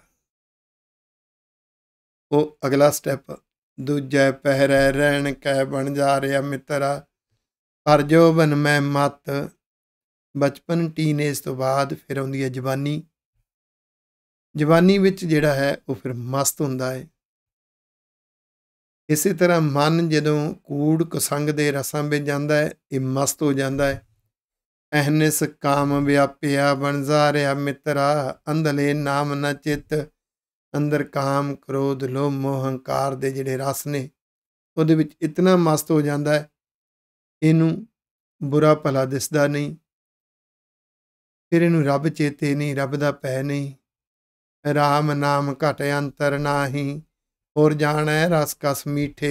ਉਹ ਅਗਲਾ ਸਟੈਪ ਦੂਜਾ ਪਹਿਰੇ ਰਹਿਣ ਕੈ ਬਣ ਜਾ ਰਿਆ ਮਿੱਤਰਾ ਪਰ ਜੋ ਬਨ ਮੈਂ ਮਤ ਬਚਪਨ ਟੀਨੇਜ ਤੋਂ ਬਾਅਦ ਫਿਰ ਆਉਂਦੀ ਹੈ ਜਵਾਨੀ ਜਵਾਨੀ ਵਿੱਚ ਜਿਹੜਾ ਹੈ ਉਹ ਫਿਰ ਮਸਤ ਹੁੰਦਾ ਹੈ ਇਸੇ ਤਰ੍ਹਾਂ ਮਨ ਜਦੋਂ ਕੂੜ ਕਸੰਗ ਦੇ ਰਸਾਂ ਵਿੱਚ ਜਾਂਦਾ ਹੈ ਇਹ ਮਸਤ ਹੋ ਜਾਂਦਾ ਹੈ ਅਹਨਿਸ ਕਾਮ ਵਿਆਪਿਆ ਬਣਜ਼ਾਰਿਆ ਮਿੱਤਰਾ ਅੰਧਲੇ ਨਾਮ ਨਾ ਚਿਤ ਅੰਦਰ ਕਾਮ ਕ੍ਰੋਧ ਲੋਭ ਮੋਹ ਹੰਕਾਰ ਦੇ ਜਿਹੜੇ ਰਸ ਨੇ ਉਹਦੇ ਵਿੱਚ ਇਤਨਾ ਮਸਤ ਹੋ ਜਾਂਦਾ ਹੈ ਇਹਨੂੰ ਬੁਰਾ ਭਲਾ ਦਿਸਦਾ ਨਹੀਂ ਫਿਰ ਇਹਨੂੰ ਰੱਬ ਚੇਤੇ ਨਹੀਂ ਰੱਬ ਦਾ ਪੈ ਨਹੀਂ RAM ਨਾਮ ਘਟ ਅੰਤਰ ਨਾਹੀ ਹੋਰ ਜਾਣੈ ਰਸ ਕਸ ਮੀਠੇ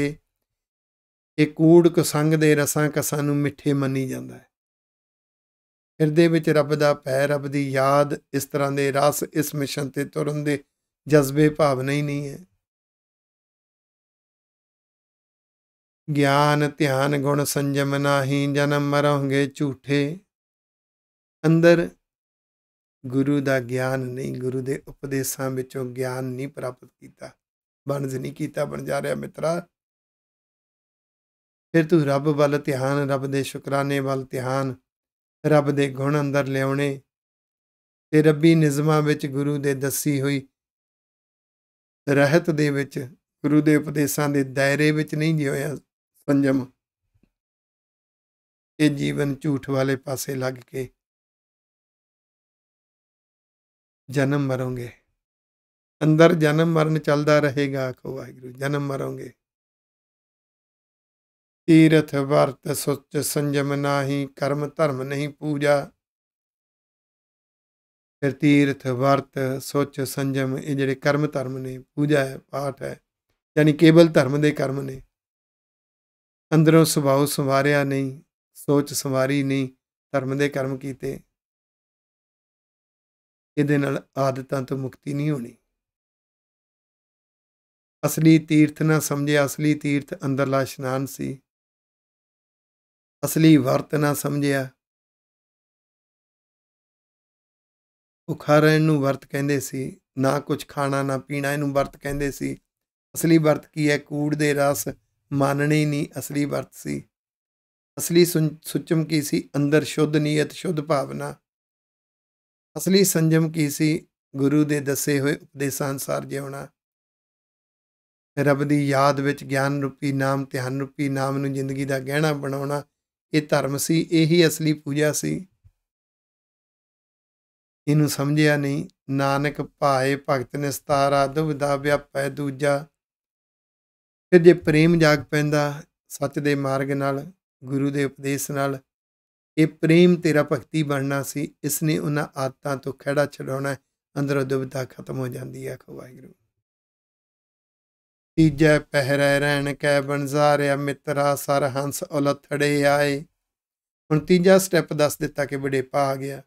ਇਹ ਕੂੜ ਸੰਗ ਦੇ ਰਸਾਂ ਕਸਾਂ ਨੂੰ ਮਿੱਠੇ ਮੰਨੀ ਜਾਂਦਾ ਹੈ ਹਿਰਦੇ ਵਿੱਚ ਰੱਬ ਦਾ ਪੈ ਰੱਬ ਦੀ ਯਾਦ ਇਸ ਤਰ੍ਹਾਂ ਦੇ ਰਸ ਇਸ ਮਿਸ਼ਨ ਤੇ ਤੁਰਨ ਦੇ ਜਜ਼ਬੇ ਭਾਵਨਾ ਹੀ ਨਹੀਂ ਹੈ ਗਿਆਨ ਧਿਆਨ ਗੁਣ ਸੰਜਮ ਨਾਹੀ ਜਨਮ ਮਰਾਂਗੇ ਝੂਠੇ ਅੰਦਰ ਗੁਰੂ ਦਾ ਗਿਆਨ ਨਹੀਂ ਗੁਰੂ ਦੇ ਉਪਦੇਸ਼ਾਂ ਵਿੱਚੋਂ ਗਿਆਨ ਨਹੀਂ ਪ੍ਰਾਪਤ ਕੀਤਾ ਬਣਜ ਨਹੀਂ ਕੀਤਾ ਬਣ ਜਾ ਰਿਹਾ ਮਿੱਤਰਾ ਫਿਰ ਤੂੰ ਰੱਬ ਵੱਲ ਧਿਆਨ ਰੱਬ ਦੇ ਸ਼ੁਕਰਾਨੇ ਵੱਲ ਧਿਆਨ ਰੱਬ ਦੇ ਗੁਣ ਅੰਦਰ ਲਿਆਉਣੇ ਤੇ ਰੱਬੀ ਨਿਜ਼ਮਾਂ ਵਿੱਚ ਗੁਰੂ ਦੇ ਦੱਸੀ ਹੋਈ ਰਹਿਤ ਦੇ ਵਿੱਚ ਗੁਰੂ ਦੇ ਉਪਦੇਸ਼ਾਂ ਦੇ ਦਾਇਰੇ ਵਿੱਚ ਨਹੀਂ ਜਿਉਇਆ ਸੰਜਮ ਇਹ ਜੀਵਨ ਝੂਠ ਵਾਲੇ ਪਾਸੇ ਲੱਗ ਕੇ ਜਨਮ ਮਰੋਗੇ ਅੰਦਰ ਜਨਮ ਮਰਨ ਚੱਲਦਾ ਰਹੇਗਾ ਆਖੋ ਵਾਹਿਗੁਰੂ ਜਨਮ ਮਰੋਗੇ ਤੀਰਥ ਵਰਤ ਸੁੱਚ ਸੰਜਮ ਨਾਹੀ ਕਰਮ ਧਰਮ ਨਹੀਂ ਪੂਜਾ ਫਿਰ ਤੀਰਥ ਵਰਤ ਸੁੱਚ ਸੰਜਮ ਇਹ ਜਿਹੜੇ ਕਰਮ ਧਰਮ ਨੇ ਪੂਜਾ ਹੈ ਪਾਠ ਹੈ ਯਾਨੀ ਕੇਵਲ ਧਰਮ ਦੇ ਕਰਮ ਨੇ ਅੰਦਰੋਂ ਸੁਭਾਅ ਸੰਵਾਰਿਆ ਨਹੀਂ ਸੋਚ ਸੰਵਾਰੀ ਨਹੀਂ ਧਰਮ ਦੇ ਕਰਮ ਕੀਤੇ ਇਹਦੇ ਨਾਲ ਆਦਤਾਂ ਤੋਂ ਮੁਕਤੀ ਨਹੀਂ ਹੋਣੀ ਅਸਲੀ ਤੀਰਥ ਨਾ ਸਮਝਿਆ ਅਸਲੀ ਤੀਰਥ ਅੰਦਰਲਾ ਇਸ਼ਨਾਨ ਸੀ ਅਸਲੀ ਵਰਤ ਨਾ ਸਮਝਿਆ ਉਖਾਰਨ ਨੂੰ ਵਰਤ ਕਹਿੰਦੇ ਸੀ ਨਾ ਕੁਝ ਖਾਣਾ ਨਾ ਪੀਣਾ ਇਹਨੂੰ ਵਰਤ ਕਹਿੰਦੇ ਸੀ ਅਸਲੀ ਵਰਤ ਕੀ ਹੈ ਕੂੜ ਦੇ ਰਸ ਮੰਨਣੀ ਨਹੀਂ ਅਸਲੀ ਵਰਤ ਸੀ ਅਸਲੀ ਸੁਚਮ ਕੀ ਸੀ ਅੰਦਰ ਸ਼ੁੱਧ ਨੀਅਤ ਸ਼ੁੱਧ ਭਾਵਨਾ ਅਸਲੀ ਸੰਜਮ ਕੀ ਸੀ ਗੁਰੂ ਦੇ ਦੱਸੇ ਹੋਏ ਉਪਦੇਸ਼ਾਂ ਅਨਸਾਰ ਜਿਉਣਾ ਰੱਬ ਦੀ ਯਾਦ ਵਿੱਚ ਗਿਆਨ ਰੂਪੀ ਨਾਮ ਧਿਆਨ ਰੂਪੀ ਨਾਮ ਨੂੰ ਜ਼ਿੰਦਗੀ ਦਾ ਗਹਿਣਾ ਬਣਾਉਣਾ ਇਹ ਧਰਮ ਸੀ ਇਹੀ ਅਸਲੀ ਪੂਜਾ ਸੀ ਇਹਨੂੰ ਸਮਝਿਆ ਨਹੀਂ ਨਾਨਕ ਭਾਏ ਭਗਤ ਨਿਸਤਾਰਾ ਦੁਬਿਧਾ ਵਿਆਪੈ ਦੂਜਾ ਫਿਰ ਜੇ ਪ੍ਰੇਮ ਜਾਗ ਪੈਂਦਾ ਸੱਚ ਦੇ ਮਾਰਗ ਨਾਲ ਗੁਰੂ ਦੇ ਉਪਦੇਸ਼ ਨਾਲ ਇਹ ਪ੍ਰੇਮ ਤੇਰਾ ਭਗਤੀ ਬਣਨਾ ਸੀ ਇਸ ਨੇ ਉਹਨਾਂ ਆਦਤਾਂ ਤੋਂ ਖਿਹੜਾ ਛਡਾਉਣਾ ਅੰਦਰੋਂ ਦੁਬਿਧਾ ਖਤਮ ਹੋ ਜਾਂਦੀ ਹੈ ਖੋ ਵਾਹਿਗੁਰੂ ਤੀਜਾ ਪਹਿਰੇ ਰਹਿਣ ਕੈ ਬਨਜ਼ਾਰਿਆ ਮਿੱਤਰਾ ਸਰ ਹੰਸ ਉਲਥੜੇ ਆਏ ਹੁਣ ਤੀਜਾ ਸਟੈਪ ਦੱਸ ਦਿੱਤਾ ਕਿ ਵਡੇਪਾ ਆ ਗਿਆ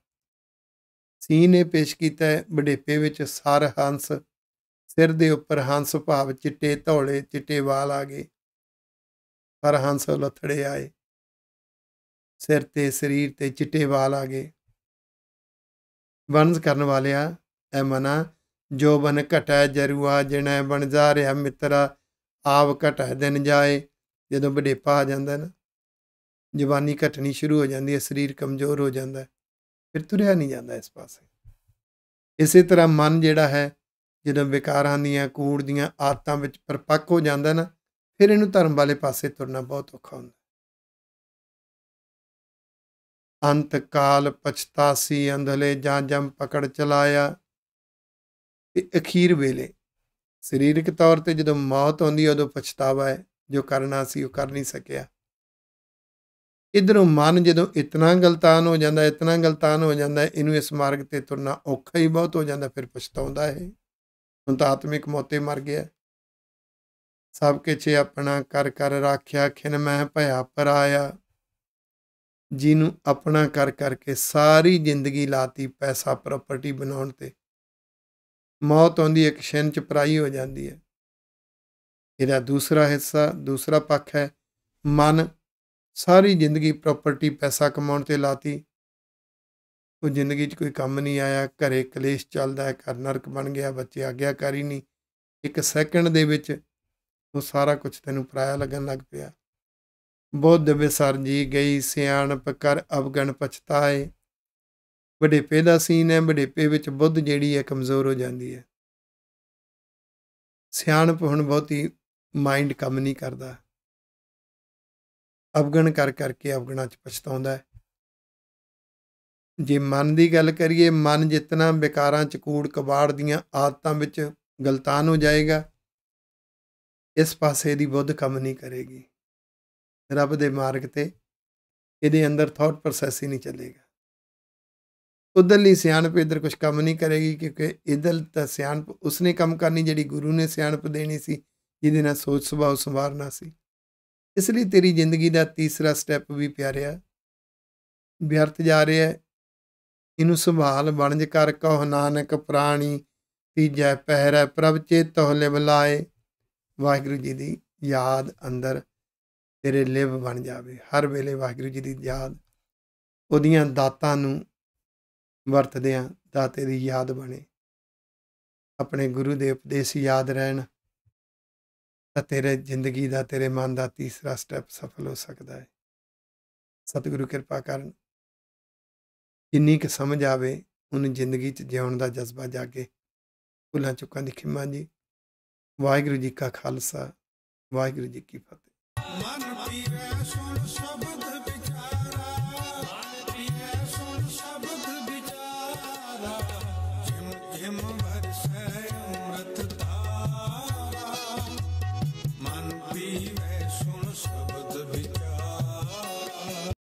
ਸੀ ਨੇ ਪੇਸ਼ ਕੀਤਾ ਵਡੇਪੇ ਵਿੱਚ ਸਰ ਹੰਸ ਸਿਰ ਦੇ ਉੱਪਰ ਹੰਸ ਭਾਵ ਚਿੱਟੇ ਧੌਲੇ ਚਿੱਟੇ ਵਾਲ ਆ ਗਏ ਸਰ ਹੰਸ ਉਲਥੜੇ ਆਏ ਸਿਰ ਤੇ ਸਰੀਰ ਤੇ ਚਿੱਟੇ ਵਾਲ ਆ ਗਏ ਵਰਣਸ ਕਰਨ ਵਾਲਿਆ ਐ ਮਨਾ ਜੋ ਬਨ ਘਟੈ ਜਰੂਆ ਜਿਣੈ ਬਣ ਜਾ ਰਿਆ ਮਿੱਤਰਾ ਆਪ ਘਟੈ ਦਿਨ ਜਾਏ ਜਦੋਂ ਬਡੇਪਾ ਆ ਜਾਂਦਾ ਨਾ ਜਵਾਨੀ ਘਟਣੀ ਸ਼ੁਰੂ ਹੋ ਜਾਂਦੀ ਹੈ ਸਰੀਰ ਕਮਜ਼ੋਰ ਹੋ ਜਾਂਦਾ ਫਿਰ ਤੁਰਿਆ ਨਹੀਂ ਜਾਂਦਾ ਇਸ ਪਾਸੇ ਇਸੇ ਤਰ੍ਹਾਂ ਮਨ ਜਿਹੜਾ ਹੈ ਜਦੋਂ ਵਿਕਾਰਾਂ ਦੀਆਂ ਕੂੜ ਦੀਆਂ ਆਦਤਾਂ ਵਿੱਚ ਪਰਪੱਕ ਹੋ ਜਾਂਦਾ ਨਾ ਫਿਰ ਇਹਨੂੰ ਧਰਮ ਵਾਲੇ ਪਾਸੇ ਤੁਰਨਾ ਬਹੁਤ ਔਖਾ ਹੁੰਦਾ ਅੰਤ ਕਾਲ ਪਛਤਾਸੀ ਅੰਧਲੇ ਜਾਂ ਜੰਮ ਪਕੜ ਚਲਾਇਆ ਤੇ ਅਖੀਰ ਵੇਲੇ ਸਰੀਰਕ ਤੌਰ ਤੇ ਜਦੋਂ ਮੌਤ ਆਉਂਦੀ ਉਦੋਂ ਪਛਤਾਵਾ ਹੈ ਜੋ ਕਰਨਾ ਸੀ ਉਹ ਕਰ ਨਹੀਂ ਸਕਿਆ ਇਧਰੋਂ ਮਨ ਜਦੋਂ ਇਤਨਾ ਗਲਤਾਨ ਹੋ ਜਾਂਦਾ ਇਤਨਾ ਗਲਤਾਨ ਹੋ ਜਾਂਦਾ ਇਹਨੂੰ ਇਸ ਮਾਰਗ ਤੇ ਤੁਰਨਾ ਔਖਾ ਹੀ ਬਹੁਤ ਹੋ ਜਾਂਦਾ ਫਿਰ ਪਛਤਾਉਂਦਾ ਹੈ ਹੁਣ ਤਾਂ ਆਤਮਿਕ ਮੌਤੇ ਮਰ ਗਿਆ ਸਭ ਕਿਛੇ ਆਪਣਾ ਕਰ ਕਰ ਰਾਖਿਆ ਖਿਨ ਮੈਂ ਭਇਆ ਪਰਾਇਆ ਜਿਹਨੂੰ ਆਪਣਾ ਕਰ ਕਰਕੇ ਸਾਰੀ ਜ਼ਿੰਦਗੀ ਲਾਤੀ ਪੈਸਾ ਪ੍ਰਾਪਰਟੀ ਬਣਾਉਣ ਤੇ ਮੌਤ ਆਉਂਦੀ ਇੱਕ ਛਿਨ ਚ ਪਰਾਈ ਹੋ ਜਾਂਦੀ ਹੈ ਇਹਦਾ ਦੂਸਰਾ ਹਿੱਸਾ ਦੂਸਰਾ ਪੱਖ ਹੈ ਮਨ ਸਾਰੀ ਜ਼ਿੰਦਗੀ ਪ੍ਰਾਪਰਟੀ ਪੈਸਾ ਕਮਾਉਣ ਤੇ ਲਾਤੀ ਉਹ ਜ਼ਿੰਦਗੀ 'ਚ ਕੋਈ ਕੰਮ ਨਹੀਂ ਆਇਆ ਘਰੇ ਕਲੇਸ਼ ਚੱਲਦਾ ਹੈ ਘਰ ਨਰਕ ਬਣ ਗਿਆ ਬੱਚੇ ਆਗਿਆਕਾਰੀ ਨਹੀਂ ਇੱਕ ਸੈਕਿੰਡ ਦੇ ਵਿੱਚ ਉਹ ਸਾਰਾ ਕੁਝ ਤੈਨੂੰ ਪਰਾਇਆ ਲੱਗਣ ਲੱਗ ਪਿਆ ਬੁੱਧ ਵਿਸਰਜੀ ਗਈ ਸਿਆਣਪ ਕਰ ਅਵਗਣ ਪਛਤਾਏ ਵਡੇਪੇ ਦਾ ਸੀਨ ਹੈ ਵਡੇਪੇ ਵਿੱਚ ਬੁੱਧ ਜਿਹੜੀ ਹੈ ਕਮਜ਼ੋਰ ਹੋ ਜਾਂਦੀ ਹੈ ਸਿਆਣਪ ਹੁਣ ਬਹੁਤੀ ਮਾਈਂਡ ਕੰਮ ਨਹੀਂ ਕਰਦਾ ਅਵਗਣ ਕਰ ਕਰਕੇ ਅਵਗਣਾ ਚ ਪਛਤਾਉਂਦਾ ਹੈ ਜੇ ਮਨ ਦੀ ਗੱਲ ਕਰੀਏ ਮਨ ਜਿਤਨਾ ਵਿਕਾਰਾਂ ਚ ਕੂੜ ਕਬਾੜ ਦੀਆਂ ਆਦਤਾਂ ਵਿੱਚ ਗਲਤਾਨ ਹੋ ਜਾਏਗਾ ਇਸ ਪਾਸੇ ਦੀ ਬੁੱਧ ਕੰਮ ਨਹੀਂ ਕਰੇਗੀ ਰੱਬ ਦੇ ਮਾਰਗ ਤੇ ਇਹਦੇ ਅੰਦਰ ਥਾਟ ਪ੍ਰੋਸੈਸ ਹੀ ਨਹੀਂ ਚੱਲੇਗਾ ਉਧਰਲੀ ਸਿਆਣਪ ਇਧਰ ਕੁਝ ਕੰਮ ਨਹੀਂ ਕਰੇਗੀ ਕਿਉਂਕਿ ਇਧਰ ਤਾਂ ਸਿਆਣਪ ਉਸਨੇ ਕੰਮ ਕਰਨੀ ਜਿਹੜੀ ਗੁਰੂ ਨੇ ਸਿਆਣਪ ਦੇਣੀ ਸੀ ਜਿਹਦੇ ਨਾਲ ਸੋਚ ਸੁਭਾਅ ਸੰਵਾਰਨਾ ਸੀ ਇਸ ਲਈ ਤੇਰੀ ਜ਼ਿੰਦਗੀ ਦਾ ਤੀਸਰਾ ਸਟੈਪ ਵੀ ਪਿਆਰਿਆ ਵਿਅਰਥ ਜਾ ਰਿਹਾ ਹੈ ਇਹਨੂੰ ਸੰਭਾਲ ਬਣਜ ਕਰ ਕਹ ਨਾਨਕ ਪ੍ਰਾਣੀ ਤੀਜਾ ਪਹਿਰਾ ਪ੍ਰਭ ਚੇਤ ਹੋਲੇ ਬਲਾਏ ਵਾਹਿਗੁਰੂ ਜੀ ਦੀ ਯਾਦ ਅੰਦਰ ਤੇਰੇ ਲਿਵ ਬਣ ਜਾਵੇ ਹਰ ਵੇਲੇ ਵਾਹਿਗੁਰੂ ਜੀ ਦੀ ਯਾਦ ਉਹਦੀਆਂ ਦਾਤਾਂ ਨੂੰ ਵਰਤਦੇ ਆਂ ਦਾਤੇ ਦੀ ਯਾਦ ਬਣੇ ਆਪਣੇ ਗੁਰੂ ਦੇ ਉਪਦੇਸ਼ ਯਾਦ ਰਹਿਣ ਤਾਂ ਤੇਰੇ ਜ਼ਿੰਦਗੀ ਦਾ ਤੇਰੇ ਮਨ ਦਾ ਤੀਸਰਾ ਸਟੈਪ ਸਫਲ ਹੋ ਸਕਦਾ ਹੈ ਸਤਿਗੁਰੂ ਕਿਰਪਾ ਕਰਨ ਜਿੰਨੀ ਕਿ ਸਮਝ ਆਵੇ ਉਹਨੂੰ ਜ਼ਿੰਦਗੀ 'ਚ ਜਿਉਣ ਦਾ ਜਜ਼ਬਾ ਜਾਗੇ ਭੁੱਲਾਂ ਚੁੱਕਾਂ ਦੀ ਖਿਮਾ ਜੀ ਵਾਹਿਗੁਰੂ ਜੀ ਕਾ ਖਾਲਸਾ ਵਾਹਿਗੁਰੂ ਜੀ ਕੀ ਫਤਿਹ मन पीवे सुन सब